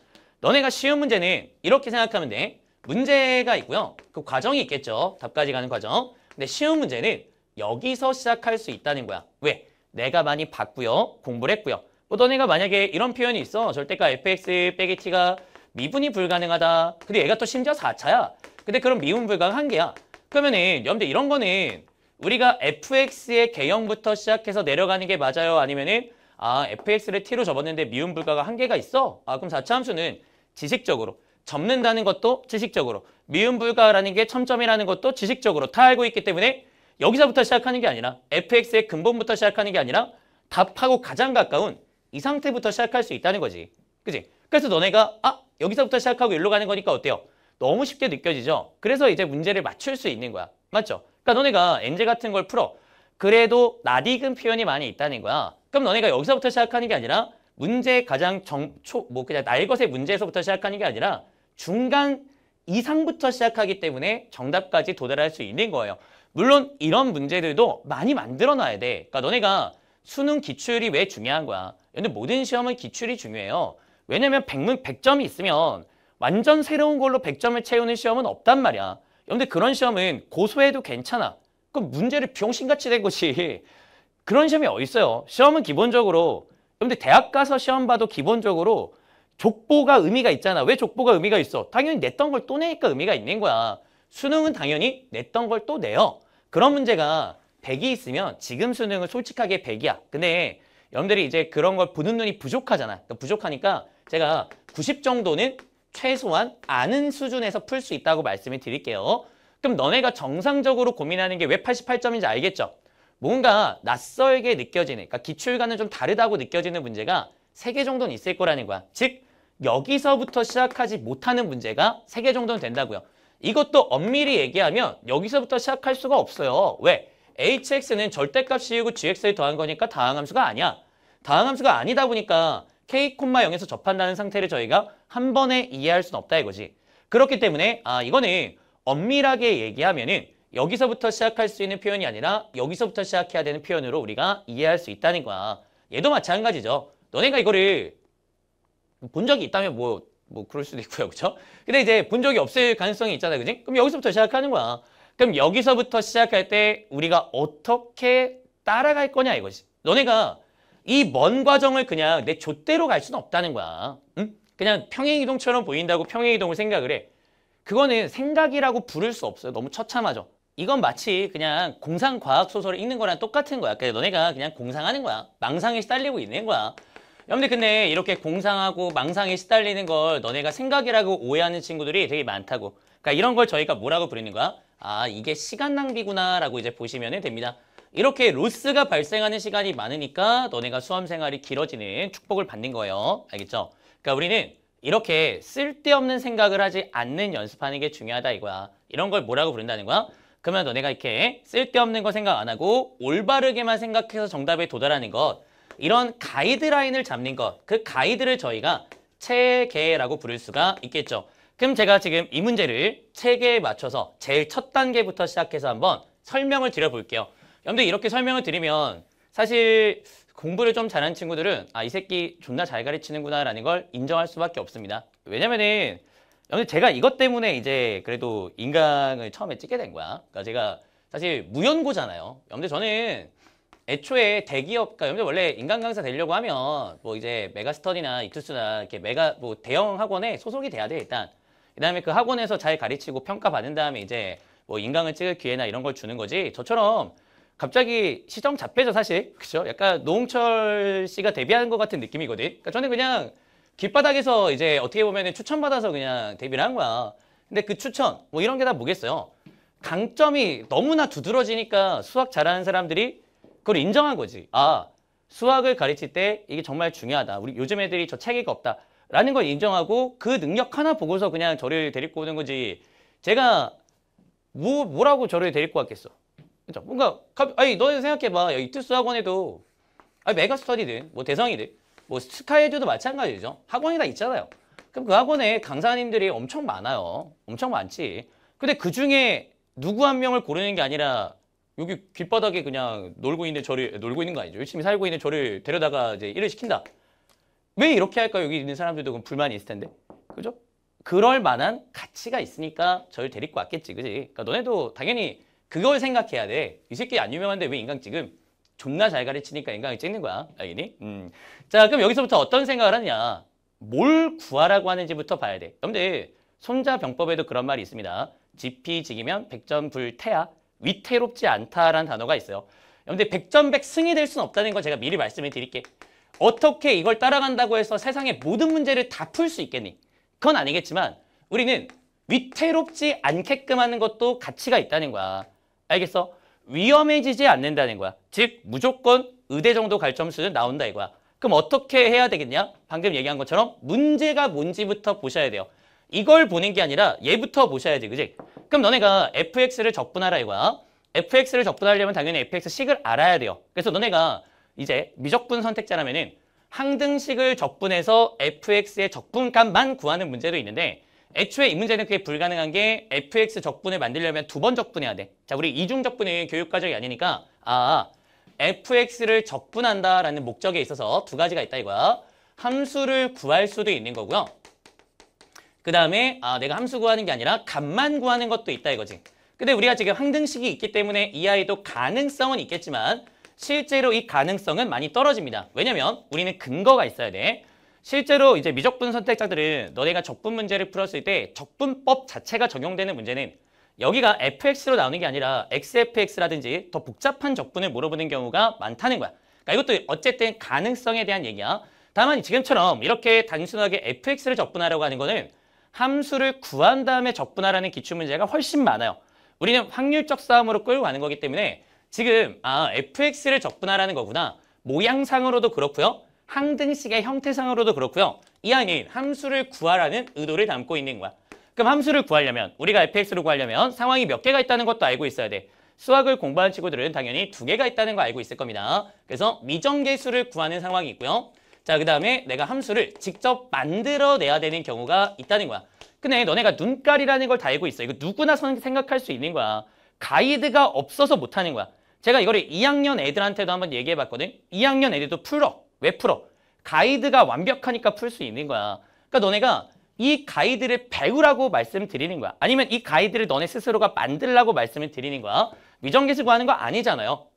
너네가 쉬운 문제는 이렇게 생각하면 돼. 문제가 있고요. 그 과정이 있겠죠. 답까지 가는 과정. 근데 쉬운 문제는 여기서 시작할 수 있다는 거야. 왜? 내가 많이 봤고요. 공부를 했고요. 뭐 너네가 만약에 이런 표현이 있어. 절대가 fx 빼기 t가 미분이 불가능하다. 근데 얘가 또 심지어 4차야. 근데 그럼 미분 불가가 한개야 그러면은 여러분들 이런 거는 우리가 fx의 개형부터 시작해서 내려가는 게 맞아요? 아니면은 아 fx를 t로 접었는데 미음 불가가 한계가 있어? 아 그럼 자차 함수는 지식적으로 접는다는 것도 지식적으로 미음 불가라는 게 첨점이라는 것도 지식적으로 다 알고 있기 때문에 여기서부터 시작하는 게 아니라 fx의 근본부터 시작하는 게 아니라 답하고 가장 가까운 이 상태부터 시작할 수 있다는 거지. 그지? 그래서 너네가 아 여기서부터 시작하고 일로 가는 거니까 어때요? 너무 쉽게 느껴지죠? 그래서 이제 문제를 맞출 수 있는 거야. 맞죠? 그러니까 너네가 엔제 같은 걸 풀어. 그래도 낯익은 표현이 많이 있다는 거야. 그럼 너네가 여기서부터 시작하는 게 아니라 문제 가장 정, 초, 뭐 그냥 날것의 문제에서부터 시작하는 게 아니라 중간 이상부터 시작하기 때문에 정답까지 도달할 수 있는 거예요. 물론 이런 문제들도 많이 만들어놔야 돼. 그러니까 너네가 수능 기출이 왜 중요한 거야. 근데 모든 시험은 기출이 중요해요. 왜냐면 백문 백점이 있으면 완전 새로운 걸로 백점을 채우는 시험은 없단 말이야. 근데 그런 시험은 고소해도 괜찮아. 그럼 문제를 병신같이 된 것이 그런 시험이 어디 있어요. 시험은 기본적으로 근데 대학 가서 시험 봐도 기본적으로 족보가 의미가 있잖아. 왜 족보가 의미가 있어? 당연히 냈던 걸 또 내니까 의미가 있는 거야. 수능은 당연히 냈던 걸 또 내요. 그런 문제가 100이 있으면 지금 수능은 솔직하게 100이야. 근데 여러분들이 이제 그런 걸 보는 눈이 부족하잖아. 그러니까 부족하니까 제가 90 정도는 최소한 아는 수준에서 풀 수 있다고 말씀을 드릴게요. 그럼 너네가 정상적으로 고민하는 게 왜 88점인지 알겠죠? 뭔가 낯설게 느껴지는, 그러니까 기출과는 좀 다르다고 느껴지는 문제가 세 개 정도는 있을 거라는 거야. 즉, 여기서부터 시작하지 못하는 문제가 세 개 정도는 된다고요. 이것도 엄밀히 얘기하면 여기서부터 시작할 수가 없어요. 왜? hx는 절대값이 이고 gx를 더한 거니까 다항함수가 아니야. 다항함수가 아니다 보니까 k,0에서 접한다는 상태를 저희가 한 번에 이해할 수는 없다 이거지. 그렇기 때문에 아 이거는 엄밀하게 얘기하면 은 여기서부터 시작할 수 있는 표현이 아니라 여기서부터 시작해야 되는 표현으로 우리가 이해할 수 있다는 거야. 얘도 마찬가지죠. 너네가 이거를 본 적이 있다면 뭐, 뭐 그럴 수도 있고요. 그렇죠? 근데 이제 본 적이 없을 가능성이 있잖아요. 그지? 그럼 여기서부터 시작하는 거야. 그럼 여기서부터 시작할 때 우리가 어떻게 따라갈 거냐 이거지. 너네가 이 먼 과정을 그냥 내 좆대로 갈 수는 없다는 거야. 응? 그냥 평행이동처럼 보인다고 평행이동을 생각을 해. 그거는 생각이라고 부를 수 없어요. 너무 처참하죠. 이건 마치 그냥 공상 과학 소설을 읽는 거랑 똑같은 거야. 그러니까 너네가 그냥 공상하는 거야. 망상에 시달리고 있는 거야. 여러분들 근데 이렇게 공상하고 망상에 시달리는 걸 너네가 생각이라고 오해하는 친구들이 되게 많다고. 그러니까 이런 걸 저희가 뭐라고 부르는 거야? 아 이게 시간 낭비구나 라고 이제 보시면 됩니다. 이렇게 로스가 발생하는 시간이 많으니까 너네가 수험생활이 길어지는 축복을 받는 거예요. 알겠죠? 그러니까 우리는 이렇게 쓸데없는 생각을 하지 않는 연습하는 게 중요하다 이거야. 이런 걸 뭐라고 부른다는 거야? 그러면 너네가 이렇게 쓸데없는 거 생각 안 하고 올바르게만 생각해서 정답에 도달하는 것 이런 가이드라인을 잡는 것그 가이드를 저희가 체계라고 부를 수가 있겠죠. 그럼 제가 지금 이 문제를 체계에 맞춰서 제일 첫 단계부터 시작해서 한번 설명을 드려볼게요. 여러분들 이렇게 설명을 드리면 사실 공부를 좀 잘하는 친구들은 아 이 새끼 존나 잘 가르치는구나 라는 걸 인정할 수밖에 없습니다 왜냐면은 제가 이것 때문에 이제 그래도 인강을 처음에 찍게 된 거야 그러니까 제가 사실 무연고잖아요 근데 저는 애초에 대기업, 그러니까 원래 인강 강사 되려고 하면 뭐 이제 메가스터디나 이투스나 이렇게 메가 뭐 대형 학원에 소속이 돼야 돼 일단. 그다음에 그 학원에서 잘 가르치고 평가 받은 다음에 이제 뭐 인강을 찍을 기회나 이런 걸 주는 거지. 저처럼 갑자기 시정잡혀져 사실 그죠 약간 노홍철 씨가 데뷔하는 것 같은 느낌이거든 그러니까 저는 그냥 길바닥에서 이제 어떻게 보면 추천받아서 그냥 데뷔를 한 거야 근데 그 추천 뭐 이런 게 다 뭐겠어요 강점이 너무나 두드러지니까 수학 잘하는 사람들이 그걸 인정한 거지 아 수학을 가르칠 때 이게 정말 중요하다 우리 요즘 애들이 저 체계가 없다 라는 걸 인정하고 그 능력 하나 보고서 그냥 저를 데리고 오는 거지 제가 뭐, 뭐라고 저를 데리고 왔겠어 그죠? 뭔가 아니 너네 생각해봐 여기 특수 학원에도 아니 메가스터디든 뭐 대상이든 뭐 스카이즈도 마찬가지죠 학원이 다 있잖아요 그럼 그 학원에 강사님들이 엄청 많아요 엄청 많지 근데 그 중에 누구 한 명을 고르는 게 아니라 여기 귓바닥에 그냥 놀고 있는 저를 놀고 있는 거 아니죠 열심히 살고 있는 저를 데려다가 이제 일을 시킨다 왜 이렇게 할까 여기 있는 사람들도 그럼 불만이 있을 텐데 그죠? 그럴 만한 가치가 있으니까 저를 데리고 왔겠지 그지? 그러니까 너네도 당연히 그걸 생각해야 돼. 이 새끼 안 유명한데 왜 인강 찍음? 존나 잘 가르치니까 인강을 찍는 거야. 알겠니? 음. 자, 그럼 여기서부터 어떤 생각을 하느냐. 뭘 구하라고 하는지부터 봐야 돼. 그런데 손자병법에도 그런 말이 있습니다. 지피지기면 백전불태야. 위태롭지 않다라는 단어가 있어요. 그런데 백전백 승이 될 수는 없다는 걸 제가 미리 말씀을 드릴게. 어떻게 이걸 따라간다고 해서 세상의 모든 문제를 다 풀 수 있겠니? 그건 아니겠지만 우리는 위태롭지 않게끔 하는 것도 가치가 있다는 거야. 알겠어? 위험해지지 않는다는 거야. 즉 무조건 의대 정도 갈 점수는 나온다 이거야. 그럼 어떻게 해야 되겠냐? 방금 얘기한 것처럼 문제가 뭔지부터 보셔야 돼요. 이걸 보는 게 아니라 얘부터 보셔야지, 그지? 그럼 너네가 fx를 적분하라 이거야. fx를 적분하려면 당연히 fx식을 알아야 돼요. 그래서 너네가 이제 미적분 선택자라면은 항등식을 적분해서 fx의 적분값만 구하는 문제도 있는데 애초에 이 문제는 그게 불가능한 게 fx 적분을 만들려면 두 번 적분해야 돼. 자, 우리 이중 적분의 교육 과정이 아니니까 아, fx를 적분한다라는 목적에 있어서 두 가지가 있다 이거야. 함수를 구할 수도 있는 거고요. 그 다음에 아, 내가 함수 구하는 게 아니라 값만 구하는 것도 있다 이거지. 근데 우리가 지금 항등식이 있기 때문에 이 아이도 가능성은 있겠지만 실제로 이 가능성은 많이 떨어집니다. 왜냐면 우리는 근거가 있어야 돼. 실제로 이제 미적분 선택자들은 너네가 적분 문제를 풀었을 때 적분법 자체가 적용되는 문제는 여기가 fx로 나오는 게 아니라 xfx라든지 더 복잡한 적분을 물어보는 경우가 많다는 거야. 그러니까 이것도 어쨌든 가능성에 대한 얘기야. 다만 지금처럼 이렇게 단순하게 fx를 적분하려고 하는 거는 함수를 구한 다음에 적분하라는 기출문제가 훨씬 많아요. 우리는 확률적 싸움으로 끌고 가는 거기 때문에 지금 아 fx를 적분하라는 거구나. 모양상으로도 그렇고요. 항등식의 형태상으로도 그렇고요. 이안에 함수를 구하라는 의도를 담고 있는 거야. 그럼 함수를 구하려면 우리가 f x 를 구하려면 상황이 몇 개가 있다는 것도 알고 있어야 돼. 수학을 공부한 친구들은 당연히 두 개가 있다는 거 알고 있을 겁니다. 그래서 미정계수를 구하는 상황이 있고요. 자, 그 다음에 내가 함수를 직접 만들어내야 되는 경우가 있다는 거야. 근데 너네가 눈깔이라는 걸 다 알고 있어. 이거 누구나 생각할 수 있는 거야. 가이드가 없어서 못하는 거야. 제가 이거를 2학년 애들한테도 한번 얘기해봤거든. 2학년 애들도 풀어. 왜 풀어? 가이드가 완벽하니까 풀 수 있는 거야. 그러니까 너네가 이 가이드를 배우라고 말씀드리는 거야. 아니면 이 가이드를 너네 스스로가 만들라고 말씀을 드리는 거야. 위정계수 구하는 거 아니잖아요.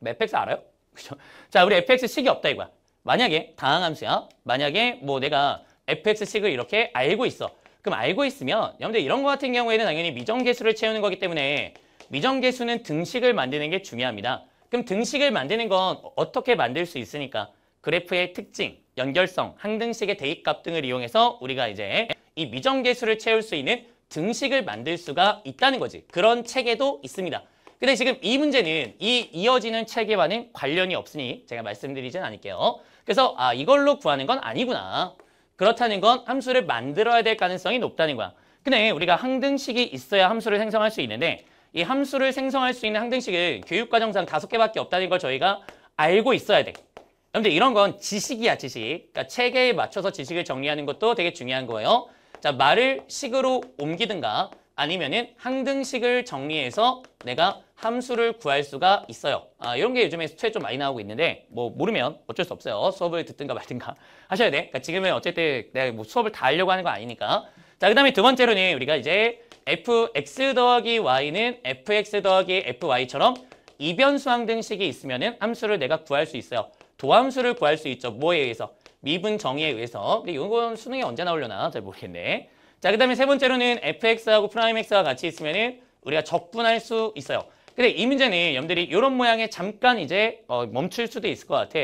맵팩스 알아요? 그죠? 자, 우리 fx식이 없다 이거야. 만약에 다항함수야. 만약에 뭐 내가 fx식을 이렇게 알고 있어. 그럼 알고 있으면 여러분들 이런 거 같은 경우에는 당연히 미정계수를 채우는 거기 때문에 미정계수는 등식을 만드는 게 중요합니다. 그럼 등식을 만드는 건 어떻게 만들 수 있으니까 그래프의 특징, 연결성, 항등식의 대입값 등을 이용해서 우리가 이제 이 미정계수를 채울 수 있는 등식을 만들 수가 있다는 거지. 그런 체계도 있습니다. 근데 지금 이 문제는 이 이어지는 체계와는 관련이 없으니 제가 말씀드리진 않을게요. 그래서 아 이걸로 구하는 건 아니구나. 그렇다는 건 함수를 만들어야 될 가능성이 높다는 거야. 근데 우리가 항등식이 있어야 함수를 생성할 수 있는데 이 함수를 생성할 수 있는 항등식을 교육과정상 다섯 개밖에 없다는 걸 저희가 알고 있어야 돼. 여러분들 이런 건 지식이야 지식. 그러니까 체계에 맞춰서 지식을 정리하는 것도 되게 중요한 거예요. 자 말을 식으로 옮기든가 아니면은 항등식을 정리해서 내가 함수를 구할 수가 있어요. 아, 이런 게 요즘에 수채에 좀 많이 나오고 있는데 뭐 모르면 어쩔 수 없어요. 수업을 듣든가 말든가 하셔야 돼. 그러니까 지금은 어쨌든 내가 뭐 수업을 다 하려고 하는 거 아니니까. 자, 그다음에 두 번째로는 우리가 이제 fx 더하기 y는 fx 더하기 fy처럼 이변수항 등식이 있으면 은 함수를 내가 구할 수 있어요. 도함수를 구할 수 있죠. 뭐에 의해서? 미분 정의에 의해서. 근데 이건 수능에 언제 나오려나 잘 모르겠네. 자, 그 다음에 세 번째로는 fx하고 프라임x가 같이 있으면 은 우리가 적분할 수 있어요. 근데 이 문제는 여러분들이 이런 모양에 잠깐 이제 어, 멈출 수도 있을 것 같아.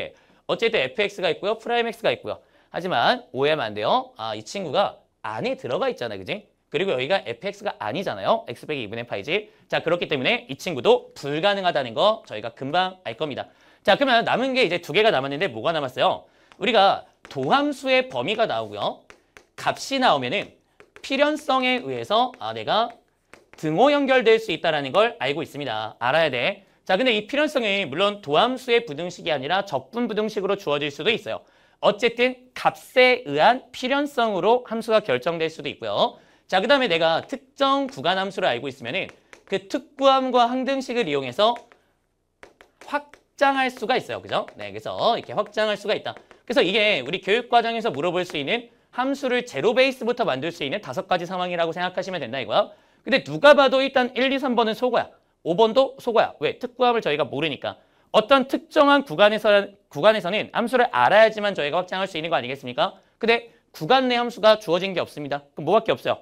어쨌든 fx가 있고요. 프라임x가 있고요. 하지만 오해하면 안 돼요. 아, 이 친구가 안에 들어가 있잖아요. 그지? 그리고 여기가 fx가 아니잖아요. x 빼기 2분의 파이지. 자, 그렇기 때문에 이 친구도 불가능하다는 거 저희가 금방 알 겁니다. 자, 그러면 남은 게 이제 두 개가 남았는데 뭐가 남았어요? 우리가 도함수의 범위가 나오고요. 값이 나오면은 필연성에 의해서 아, 내가 등호 연결될 수 있다는 걸 알고 있습니다. 알아야 돼. 자, 근데 이 필연성이 물론 도함수의 부등식이 아니라 적분 부등식으로 주어질 수도 있어요. 어쨌든 값에 의한 필연성으로 함수가 결정될 수도 있고요. 자, 그 다음에 내가 특정 구간 함수를 알고 있으면 그 특구함과 항등식을 이용해서 확장할 수가 있어요. 그죠? 네, 그래서 이렇게 확장할 수가 있다. 그래서 이게 우리 교육과정에서 물어볼 수 있는 함수를 제로 베이스부터 만들 수 있는 다섯 가지 상황이라고 생각하시면 된다 이거야. 근데 누가 봐도 일단 1, 2, 3번은 소거야. 5번도 소거야. 왜? 특구함을 저희가 모르니까. 어떤 특정한 구간에서, 구간에서는 함수를 알아야지만 저희가 확장할 수 있는 거 아니겠습니까? 근데 구간 내 함수가 주어진 게 없습니다. 그럼 뭐밖에 없어요?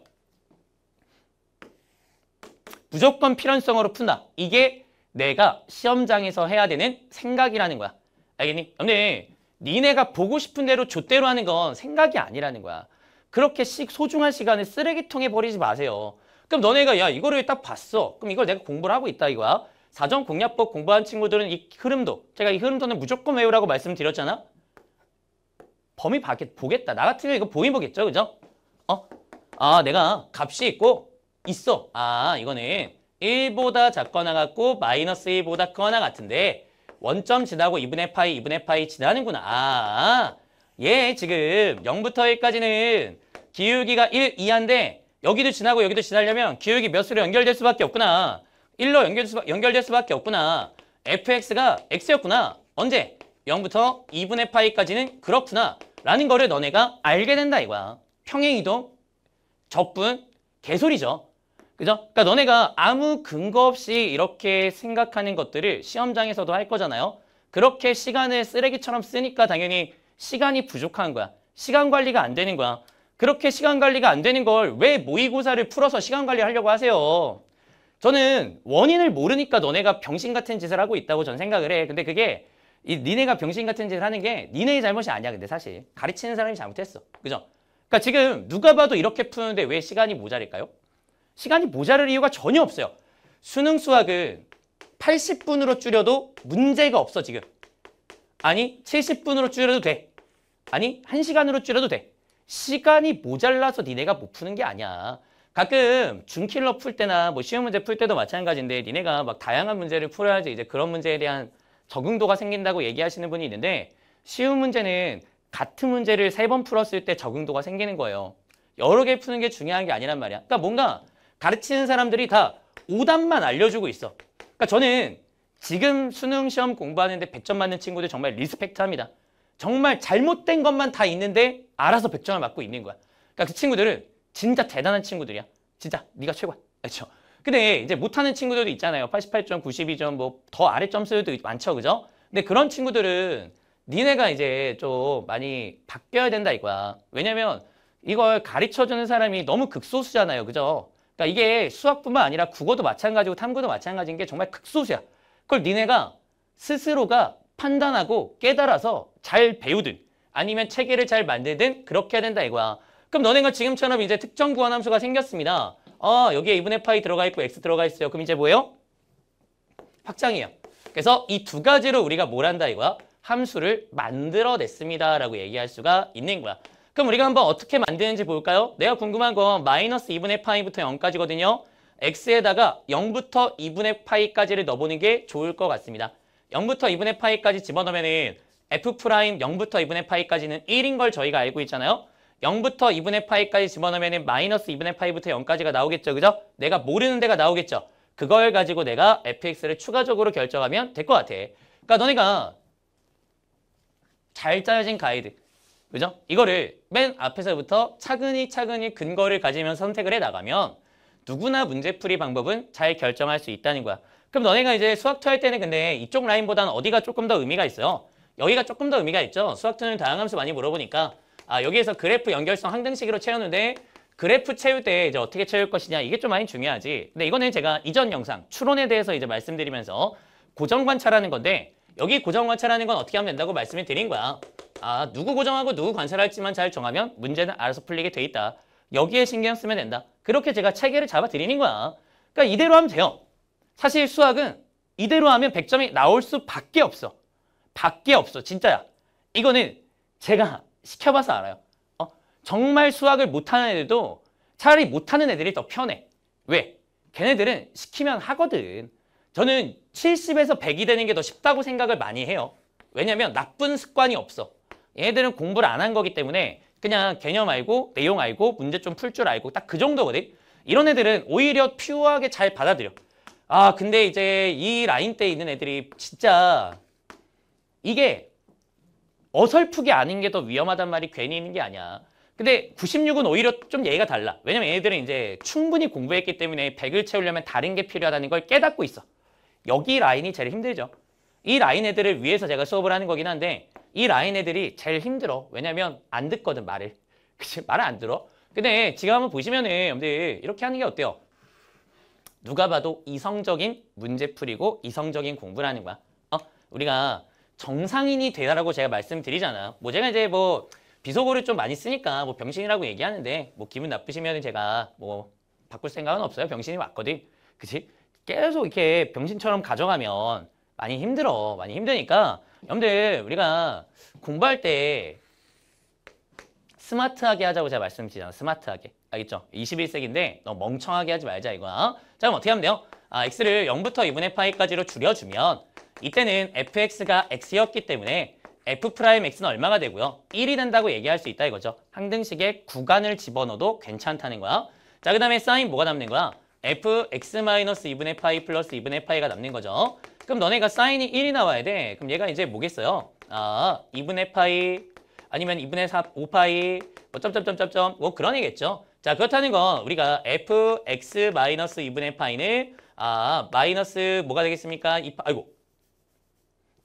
무조건 필연성으로 푼다. 이게 내가 시험장에서 해야 되는 생각이라는 거야. 알겠니? 근데 니네가 보고 싶은 대로 좆대로 하는 건 생각이 아니라는 거야. 그렇게 씩 소중한 시간을 쓰레기통에 버리지 마세요. 그럼 너네가 야 이거를 딱 봤어. 그럼 이걸 내가 공부를 하고 있다 이거야. 사전 공략법 공부한 친구들은 이 흐름도 제가 이 흐름도는 무조건 외우라고 말씀드렸잖아. 범위 받겠, 보겠다. 나 같으면 은 이거 보인 보겠죠, 그죠? 어? 아 내가 값이 있고 있어. 아, 이거는 1보다 작거나 같고 마이너스 1보다 크거나 같은데 원점 지나고 2분의 파이, 2분의 파이 지나는구나. 아, 얘 예, 지금 0부터 1까지는 기울기가 1이한데 여기도 지나고 여기도 지나려면 기울기 몇 수로 연결될 수밖에 없구나. 1로 연결 연결될 수밖에 없구나. fx가 x였구나. 언제? 0부터 2분의 파이까지는 그렇구나. 라는 거를 너네가 알게 된다 이거야. 평행이동, 적분, 개소리죠. 그죠? 그러니까 너네가 아무 근거 없이 이렇게 생각하는 것들을 시험장에서도 할 거잖아요. 그렇게 시간을 쓰레기처럼 쓰니까 당연히 시간이 부족한 거야. 시간 관리가 안 되는 거야. 그렇게 시간 관리가 안 되는 걸 왜 모의고사를 풀어서 시간 관리하려고 하세요? 저는 원인을 모르니까 너네가 병신 같은 짓을 하고 있다고 전 생각을 해. 근데 그게 이 니네가 병신 같은 짓을 하는 게 니네의 잘못이 아니야. 근데 사실 가르치는 사람이 잘못했어. 그죠? 그러니까 지금 누가 봐도 이렇게 푸는데 왜 시간이 모자랄까요? 시간이 모자랄 이유가 전혀 없어요. 수능 수학은 80분으로 줄여도 문제가 없어 지금. 아니 70분으로 줄여도 돼. 아니 1시간으로 줄여도 돼. 시간이 모자라서 니네가 못 푸는 게 아니야. 가끔 중킬러 풀 때나 뭐 시험 문제 풀 때도 마찬가지인데 니네가 막 다양한 문제를 풀어야지 이제 그런 문제에 대한 적응도가 생긴다고 얘기하시는 분이 있는데 쉬운 문제는 같은 문제를 세 번 풀었을 때 적응도가 생기는 거예요. 여러 개 푸는 게 중요한 게 아니란 말이야. 그러니까 뭔가 가르치는 사람들이 다 오답만 알려주고 있어. 그러니까 저는 지금 수능 시험 공부하는데 100점 맞는 친구들 정말 리스펙트합니다. 정말 잘못된 것만 다 있는데 알아서 100점을 맞고 있는 거야. 그러니까 그 친구들은 진짜 대단한 친구들이야. 진짜 네가 최고야. 그렇죠? 근데 이제 못하는 친구들도 있잖아요. 88점, 92점 뭐 더 아래 점수도 많죠. 그죠? 근데 그런 친구들은 니네가 이제 좀 많이 바뀌어야 된다 이거야. 왜냐면 이걸 가르쳐주는 사람이 너무 극소수잖아요. 그죠? 그러니까 이게 수학뿐만 아니라 국어도 마찬가지고 탐구도 마찬가지인 게 정말 극소수야. 그걸 니네가 스스로가 판단하고 깨달아서 잘 배우든 아니면 체계를 잘 만들든 그렇게 해야 된다 이거야. 그럼 너네가 지금처럼 이제 특정 구한함수가 생겼습니다. 어 여기에 2분의 파이 들어가 있고 x 들어가 있어요. 그럼 이제 뭐예요? 확장이에요. 그래서 이 두 가지로 우리가 뭘 한다 이거야? 함수를 만들어냈습니다라고 얘기할 수가 있는 거야. 그럼 우리가 한번 어떻게 만드는지 볼까요? 내가 궁금한 건 마이너스 2분의 파이부터 0까지거든요. x에다가 0부터 2분의 파이까지를 넣어보는 게 좋을 것 같습니다. 0부터 2분의 파이까지 집어넣으면 은 f 프라임 0부터 2분의 파이까지는 1인 걸 저희가 알고 있잖아요. 0부터 2분의 파이까지 집어넣으면 은 마이너스 2분의 파이부터 0까지가 나오겠죠. 그죠? 내가 모르는 데가 나오겠죠. 그걸 가지고 내가 fx를 추가적으로 결정하면 될 것 같아. 그러니까 너네가 잘 짜여진 가이드 그죠? 이거를 맨 앞에서부터 차근히 차근히 근거를 가지면 선택을 해 나가면 누구나 문제풀이 방법은 잘 결정할 수 있다는 거야. 그럼 너네가 이제 수학투 할 때는 근데 이쪽 라인보다는 어디가 조금 더 의미가 있어요? 여기가 조금 더 의미가 있죠? 수학투는 다항함수 많이 물어보니까 아 여기에서 그래프 연결성 항등식으로 채우는데 그래프 채울 때 이제 어떻게 채울 것이냐 이게 좀 많이 중요하지. 근데 이거는 제가 이전 영상 추론에 대해서 이제 말씀드리면서 고정관찰하는 건데 여기 고정관찰하는 건 어떻게 하면 된다고 말씀을 드린 거야. 아 누구 고정하고 누구 관찰할지만 잘 정하면 문제는 알아서 풀리게 돼 있다. 여기에 신경 쓰면 된다. 그렇게 제가 체계를 잡아드리는 거야. 그러니까 이대로 하면 돼요. 사실 수학은 이대로 하면 100점이 나올 수밖에 없어. 밖에 없어. 진짜야. 이거는 제가 시켜봐서 알아요. 어? 정말 수학을 못하는 애들도 차라리 못하는 애들이 더 편해. 왜? 걔네들은 시키면 하거든. 저는 70에서 100이 되는 게 더 쉽다고 생각을 많이 해요. 왜냐면 나쁜 습관이 없어. 얘들은 공부를 안 한 거기 때문에 그냥 개념 알고 내용 알고 문제 좀 풀 줄 알고 딱 그 정도거든. 이런 애들은 오히려 퓨어하게 잘 받아들여. 아 근데 이제 이 라인 때 있는 애들이 진짜 이게 어설프게 아닌 게 더 위험하단 말이 괜히 있는 게 아니야. 근데 96은 오히려 좀 얘가 달라. 왜냐면 얘들은 이제 충분히 공부했기 때문에 100을 채우려면 다른 게 필요하다는 걸 깨닫고 있어. 여기 라인이 제일 힘들죠. 이 라인 애들을 위해서 제가 수업을 하는 거긴 한데 이 라인 애들이 제일 힘들어. 왜냐면 안 듣거든, 말을. 그치? 말을 안 들어. 근데 지금 한번 보시면은 여러분들 이렇게 하는 게 어때요? 누가 봐도 이성적인 문제풀이고 이성적인 공부라는 거야. 어? 우리가 정상인이 되라고 제가 말씀드리잖아. 뭐 제가 이제 뭐 비속어를 좀 많이 쓰니까 뭐 병신이라고 얘기하는데 뭐 기분 나쁘시면 제가 뭐 바꿀 생각은 없어요. 병신이 왔거든. 그치? 계속 이렇게 병신처럼 가져가면 많이 힘들어. 많이 힘드니까 여러분들 우리가 공부할 때 스마트하게 하자고 제가 말씀드리잖아요. 스마트하게. 알겠죠? 21세기인데 너무 멍청하게 하지 말자 이거야. 어? 자 그럼 어떻게 하면 돼요? 아, x를 0부터 2분의 파이까지로 줄여주면 이때는 fx가 x였기 때문에 f'x는 얼마가 되고요? 1이 된다고 얘기할 수 있다 이거죠. 항등식의 구간을 집어넣어도 괜찮다는 거야. 자, 그 다음에 사인 뭐가 남는 거야? fx-2분의 파이 플러스 2분의 파이가 남는 거죠. 그럼 너네가 사인이 1이 나와야 돼. 그럼 얘가 이제 뭐겠어요? 아, 2분의 파이 아니면 2분의 4, 5파이 뭐 점점점점점 뭐 그런 얘기겠죠. 자 그렇다는 건 우리가 fx 마이너스 2분의 파이는 아 마이너스 뭐가 되겠습니까? 2파, 아이고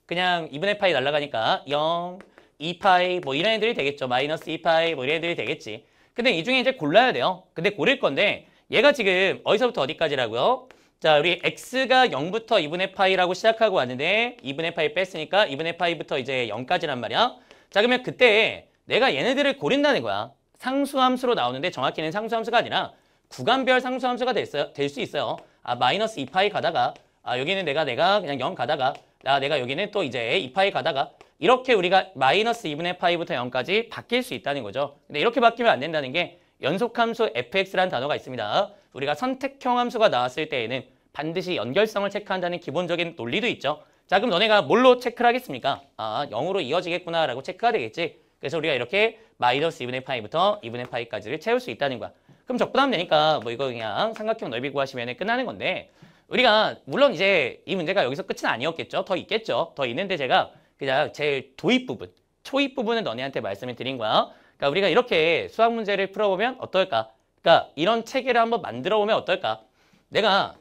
그냥 2분의 파이 날라가니까 0, 2파이 뭐 이런 애들이 되겠죠. 마이너스 2파이 뭐 이런 애들이 되겠지. 근데 이 중에 이제 골라야 돼요. 근데 고를 건데 얘가 지금 어디서부터 어디까지라고요? 자, 우리 x가 0부터 2분의 파이라고 시작하고 왔는데 2분의 파이 뺐으니까 2분의 파이부터 이제 0까지란 말이야. 자, 그러면 그때 내가 얘네들을 고른다는 거야. 상수함수로 나오는데 정확히는 상수함수가 아니라 구간별 상수함수가 될 수 있어요. 아, 마이너스 2파이 가다가 아, 여기는 내가 내가 그냥 0 가다가 아, 내가 여기는 또 이제 2파이 가다가 이렇게 우리가 마이너스 2분의 파이부터 0까지 바뀔 수 있다는 거죠. 근데 이렇게 바뀌면 안 된다는 게 연속함수 fx라는 단어가 있습니다. 우리가 선택형 함수가 나왔을 때에는 반드시 연결성을 체크한다는 기본적인 논리도 있죠. 자, 그럼 너네가 뭘로 체크를 하겠습니까? 아, 0으로 이어지겠구나라고 체크가 되겠지. 그래서 우리가 이렇게 마이너스 2분의 파이부터 2분의 파이까지를 채울 수 있다는 거야. 그럼 적분하면 되니까 뭐 이거 그냥 삼각형 넓이 구하시면 끝나는 건데 우리가 물론 이제 이 문제가 여기서 끝은 아니었겠죠. 더 있겠죠. 더 있는데 제가 그냥 제일 도입 부분, 초입 부분을 너네한테 말씀을 드린 거야. 그러니까 우리가 이렇게 수학 문제를 풀어보면 어떨까? 그러니까 이런 체계를 한번 만들어 보면 어떨까? 내가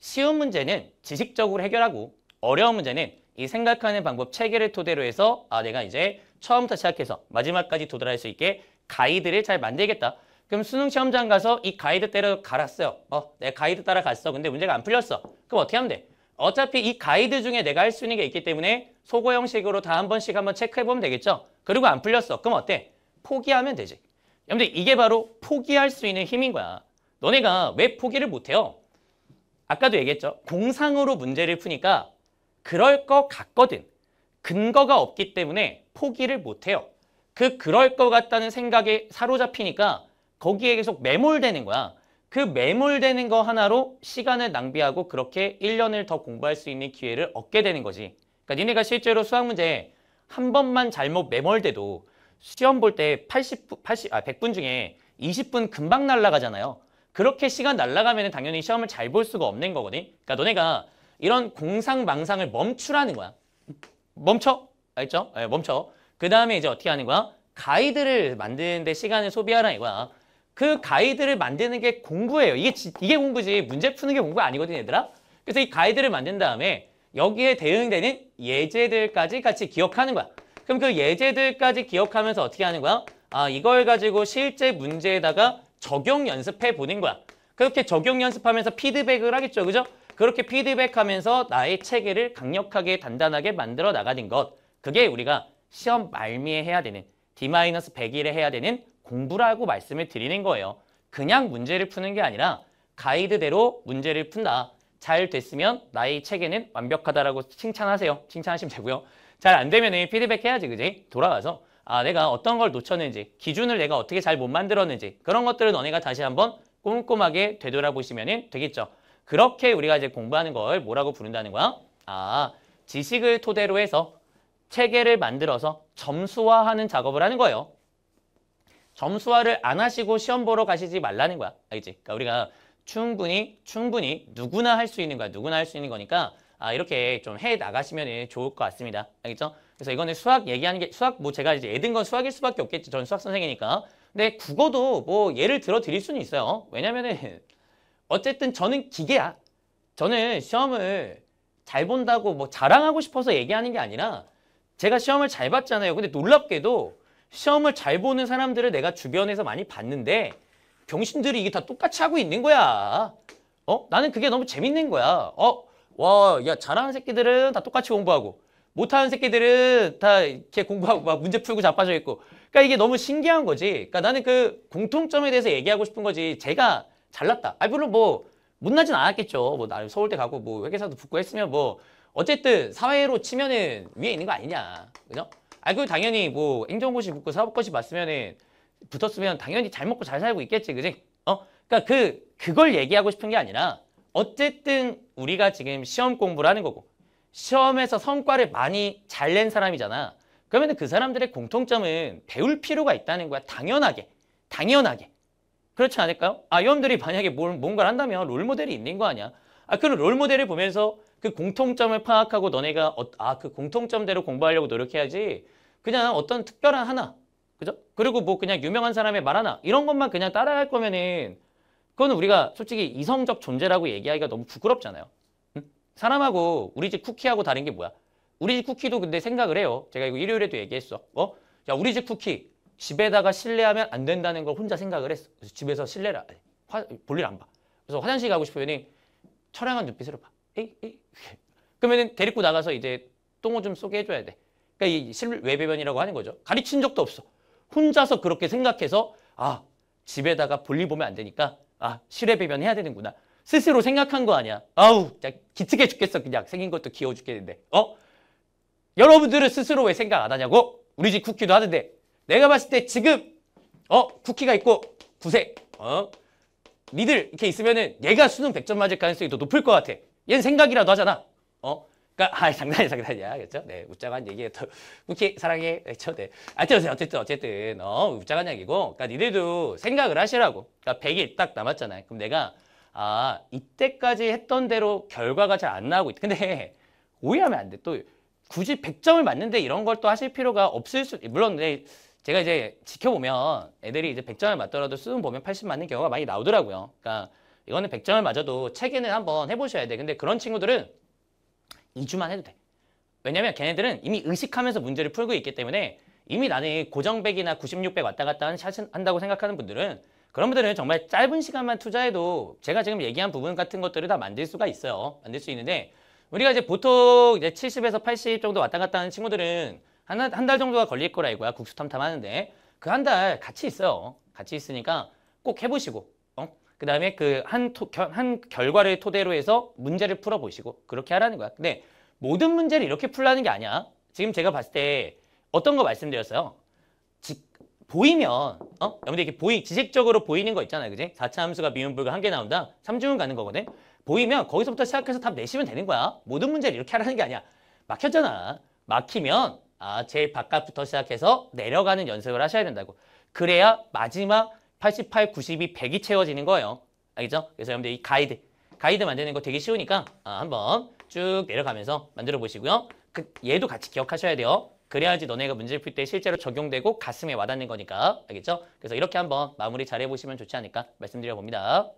쉬운 문제는 지식적으로 해결하고 어려운 문제는 이 생각하는 방법 체계를 토대로 해서 아 내가 이제 처음부터 시작해서 마지막까지 도달할 수 있게 가이드를 잘 만들겠다. 그럼 수능 시험장 가서 이 가이드 따라 갈았어요. 어, 내 가이드 따라 갔어. 근데 문제가 안 풀렸어. 그럼 어떻게 하면 돼? 어차피 이 가이드 중에 내가 할 수 있는 게 있기 때문에 소거 형식으로 다 한 번씩 한번 체크해 보면 되겠죠? 그리고 안 풀렸어. 그럼 어때? 포기하면 되지. 여러분들 이게 바로 포기할 수 있는 힘인 거야. 너네가 왜 포기를 못해요? 아까도 얘기했죠. 공상으로 문제를 푸니까 그럴 것 같거든. 근거가 없기 때문에 포기를 못해요. 그 그럴 것 같다는 생각에 사로잡히니까 거기에 계속 매몰되는 거야. 그 매몰되는 거 하나로 시간을 낭비하고 그렇게 1년을 더 공부할 수 있는 기회를 얻게 되는 거지. 그러니까 니네가 실제로 수학 문제 한 번만 잘못 매몰돼도 시험 볼 때 80, 80, 아, 100분 중에 20분 금방 날라가잖아요. 그렇게 시간 날라가면 당연히 시험을 잘 볼 수가 없는 거거든. 그러니까 너네가 이런 공상망상을 멈추라는 거야. 멈춰. 알죠? 네, 멈춰. 그 다음에 이제 어떻게 하는 거야? 가이드를 만드는데 시간을 소비하라 이거야. 그 가이드를 만드는 게 공부예요. 이게, 이게 공부지. 문제 푸는 게 공부 아니거든, 얘들아. 그래서 이 가이드를 만든 다음에 여기에 대응되는 예제들까지 같이 기억하는 거야. 그럼 그 예제들까지 기억하면서 어떻게 하는 거야? 아, 이걸 가지고 실제 문제에다가 적용 연습해 보는 거야. 그렇게 적용 연습하면서 피드백을 하겠죠. 그죠? 그렇게 피드백하면서 나의 체계를 강력하게 단단하게 만들어 나가는 것. 그게 우리가 시험 말미에 해야 되는 D-100일에 해야 되는 공부라고 말씀을 드리는 거예요. 그냥 문제를 푸는 게 아니라 가이드대로 문제를 푼다. 잘 됐으면 나의 체계는 완벽하다라고 칭찬하세요. 칭찬하시면 되고요. 잘안되면 피드백 해야지, 그지? 돌아가서 아, 내가 어떤 걸 놓쳤는지, 기준을 내가 어떻게 잘 못 만들었는지, 그런 것들을 너네가 다시 한번 꼼꼼하게 되돌아보시면 되겠죠. 그렇게 우리가 이제 공부하는 걸 뭐라고 부른다는 거야? 아, 지식을 토대로 해서 체계를 만들어서 점수화하는 작업을 하는 거예요. 점수화를 안 하시고 시험 보러 가시지 말라는 거야. 알겠지? 그러니까 우리가 충분히, 충분히 누구나 할 수 있는 거야. 누구나 할 수 있는 거니까 아, 이렇게 좀 해 나가시면 좋을 것 같습니다. 알겠죠? 그래서 이거는 수학 얘기하는 게 수학 뭐 제가 이제 애든 건 수학일 수밖에 없겠지. 전 수학 선생이니까. 근데 국어도 뭐 예를 들어 드릴 수는 있어요. 왜냐면은 어쨌든 저는 기계야. 저는 시험을 잘 본다고 뭐 자랑하고 싶어서 얘기하는 게 아니라 제가 시험을 잘 봤잖아요. 근데 놀랍게도 시험을 잘 보는 사람들을 내가 주변에서 많이 봤는데 병신들이 이게 다 똑같이 하고 있는 거야. 어? 나는 그게 너무 재밌는 거야. 어? 와, 야, 잘하는 새끼들은 다 똑같이 공부하고, 못하는 새끼들은 다 이렇게 공부하고, 막 문제 풀고 자빠져 있고. 그러니까 이게 너무 신기한 거지. 그러니까 나는 그 공통점에 대해서 얘기하고 싶은 거지. 제가 잘났다. 아, 물론 뭐, 못나진 않았겠죠. 뭐, 나 서울대 가고, 뭐, 회계사도 붙고 했으면 뭐, 어쨌든 사회로 치면은 위에 있는 거 아니냐. 그죠? 아, 그 당연히 뭐, 행정고시 붙고 사법고시 봤으면은, 붙었으면 당연히 잘 먹고 잘 살고 있겠지. 그지? 어? 그러니까 그, 그걸 얘기하고 싶은 게 아니라, 어쨌든 우리가 지금 시험 공부를 하는 거고 시험에서 성과를 많이 잘 낸 사람이잖아. 그러면 그 사람들의 공통점은 배울 필요가 있다는 거야. 당연하게. 당연하게. 그렇지 않을까요? 아, 이러들이 만약에 뭘, 뭔가를 한다면 롤모델이 있는 거 아니야? 아, 그럼 롤모델을 보면서 그 공통점을 파악하고 너네가 어, 아, 그 공통점대로 공부하려고 노력해야지. 그냥 어떤 특별한 하나, 그죠? 그리고 뭐 그냥 유명한 사람의 말 하나 이런 것만 그냥 따라할 거면은 그거는 우리가 솔직히 이성적 존재라고 얘기하기가 너무 부끄럽잖아요. 응? 사람하고 우리 집 쿠키하고 다른 게 뭐야? 우리 집 쿠키도 근데 생각을 해요. 제가 이거 일요일에도 얘기했어. 어? 야, 우리 집 쿠키 집에다가 실내하면 안 된다는 걸 혼자 생각을 했어. 그래서 집에서 실내라 볼일 안 봐. 그래서 화장실 가고 싶으니 어철량한 눈빛으로 봐. 에이, 에이. 그러면은 데리고 나가서 이제 똥오 좀 쏘게 해줘야 돼. 그러니까 이 실외배변이라고 하는 거죠. 가르친 적도 없어. 혼자서 그렇게 생각해서 아 집에다가 볼일 보면 안 되니까 아 실외 배변해야 되는구나. 스스로 생각한 거 아니야. 아우 기특해 죽겠어 그냥 생긴 것도 귀여워 죽겠는데. 어? 여러분들은 스스로 왜 생각 안 하냐고? 우리 집 쿠키도 하는데 내가 봤을 때 지금 어 쿠키가 있고 구세어 니들 이렇게 있으면은 얘가 수능 100점 맞을 가능성이 더 높을 것 같아. 얘는 생각이라도 하잖아. 어? 그러니까 아 장난이야 장난이야 그렇죠? 네 웃자고 얘기해도 웃기 사랑해 그렇죠? 네, 네. 어쨌든 어쨌든 어쨌든 어웃자간한 얘기고 그러니까 니들도 생각을 하시라고 그러니까 100일 딱 남았잖아요 그럼 내가 아 이때까지 했던 대로 결과가 잘 안 나오고 있다 근데 오해하면 안돼또 굳이 100점을 맞는데 이런 걸 또 하실 필요가 없을 수 물론 네, 제가 이제 지켜보면 애들이 이제 100점을 맞더라도 수능 보면 80 맞는 경우가 많이 나오더라고요 그러니까 이거는 100점을 맞아도 체계는 한번 해보셔야 돼 근데 그런 친구들은 2주만 해도 돼. 왜냐면 걔네들은 이미 의식하면서 문제를 풀고 있기 때문에 이미 나는 고정백이나 96백 왔다 갔다 하는 샷 한다고 생각하는 분들은 그런 분들은 정말 짧은 시간만 투자해도 제가 지금 얘기한 부분 같은 것들을 다 만들 수가 있어요. 만들 수 있는데 우리가 이제 보통 이제 70에서 80 정도 왔다 갔다 하는 친구들은 한달 한 정도가 걸릴 거라 이거야. 국수탐탐 하는데 그 한 달 같이 있어요. 같이 있으니까 꼭 해보시고 그 다음에 그 한 결과를 토대로 해서 문제를 풀어보시고 그렇게 하라는 거야. 근데 모든 문제를 이렇게 풀라는 게 아니야. 지금 제가 봤을 때 어떤 거 말씀드렸어요? 지, 보이면 어? 여러분들 이렇게 보이 지식적으로 보이는 거 있잖아요. 그지? 4차 함수가 미분 불과한 개 나온다. 3중은 가는 거거든. 보이면 거기서부터 시작해서 답 내시면 되는 거야. 모든 문제를 이렇게 하라는 게 아니야. 막혔잖아. 막히면 아, 제일 바깥부터 시작해서 내려가는 연습을 하셔야 된다고. 그래야 마지막 88, 92, 100이 채워지는 거예요. 알겠죠? 그래서 여러분들 이 가이드, 가이드 만드는 거 되게 쉬우니까 아, 한번 쭉 내려가면서 만들어 보시고요. 그, 얘도 같이 기억하셔야 돼요. 그래야지 너네가 문제 풀 때 실제로 적용되고 가슴에 와닿는 거니까 알겠죠? 그래서 이렇게 한번 마무리 잘 해보시면 좋지 않을까 말씀드려 봅니다.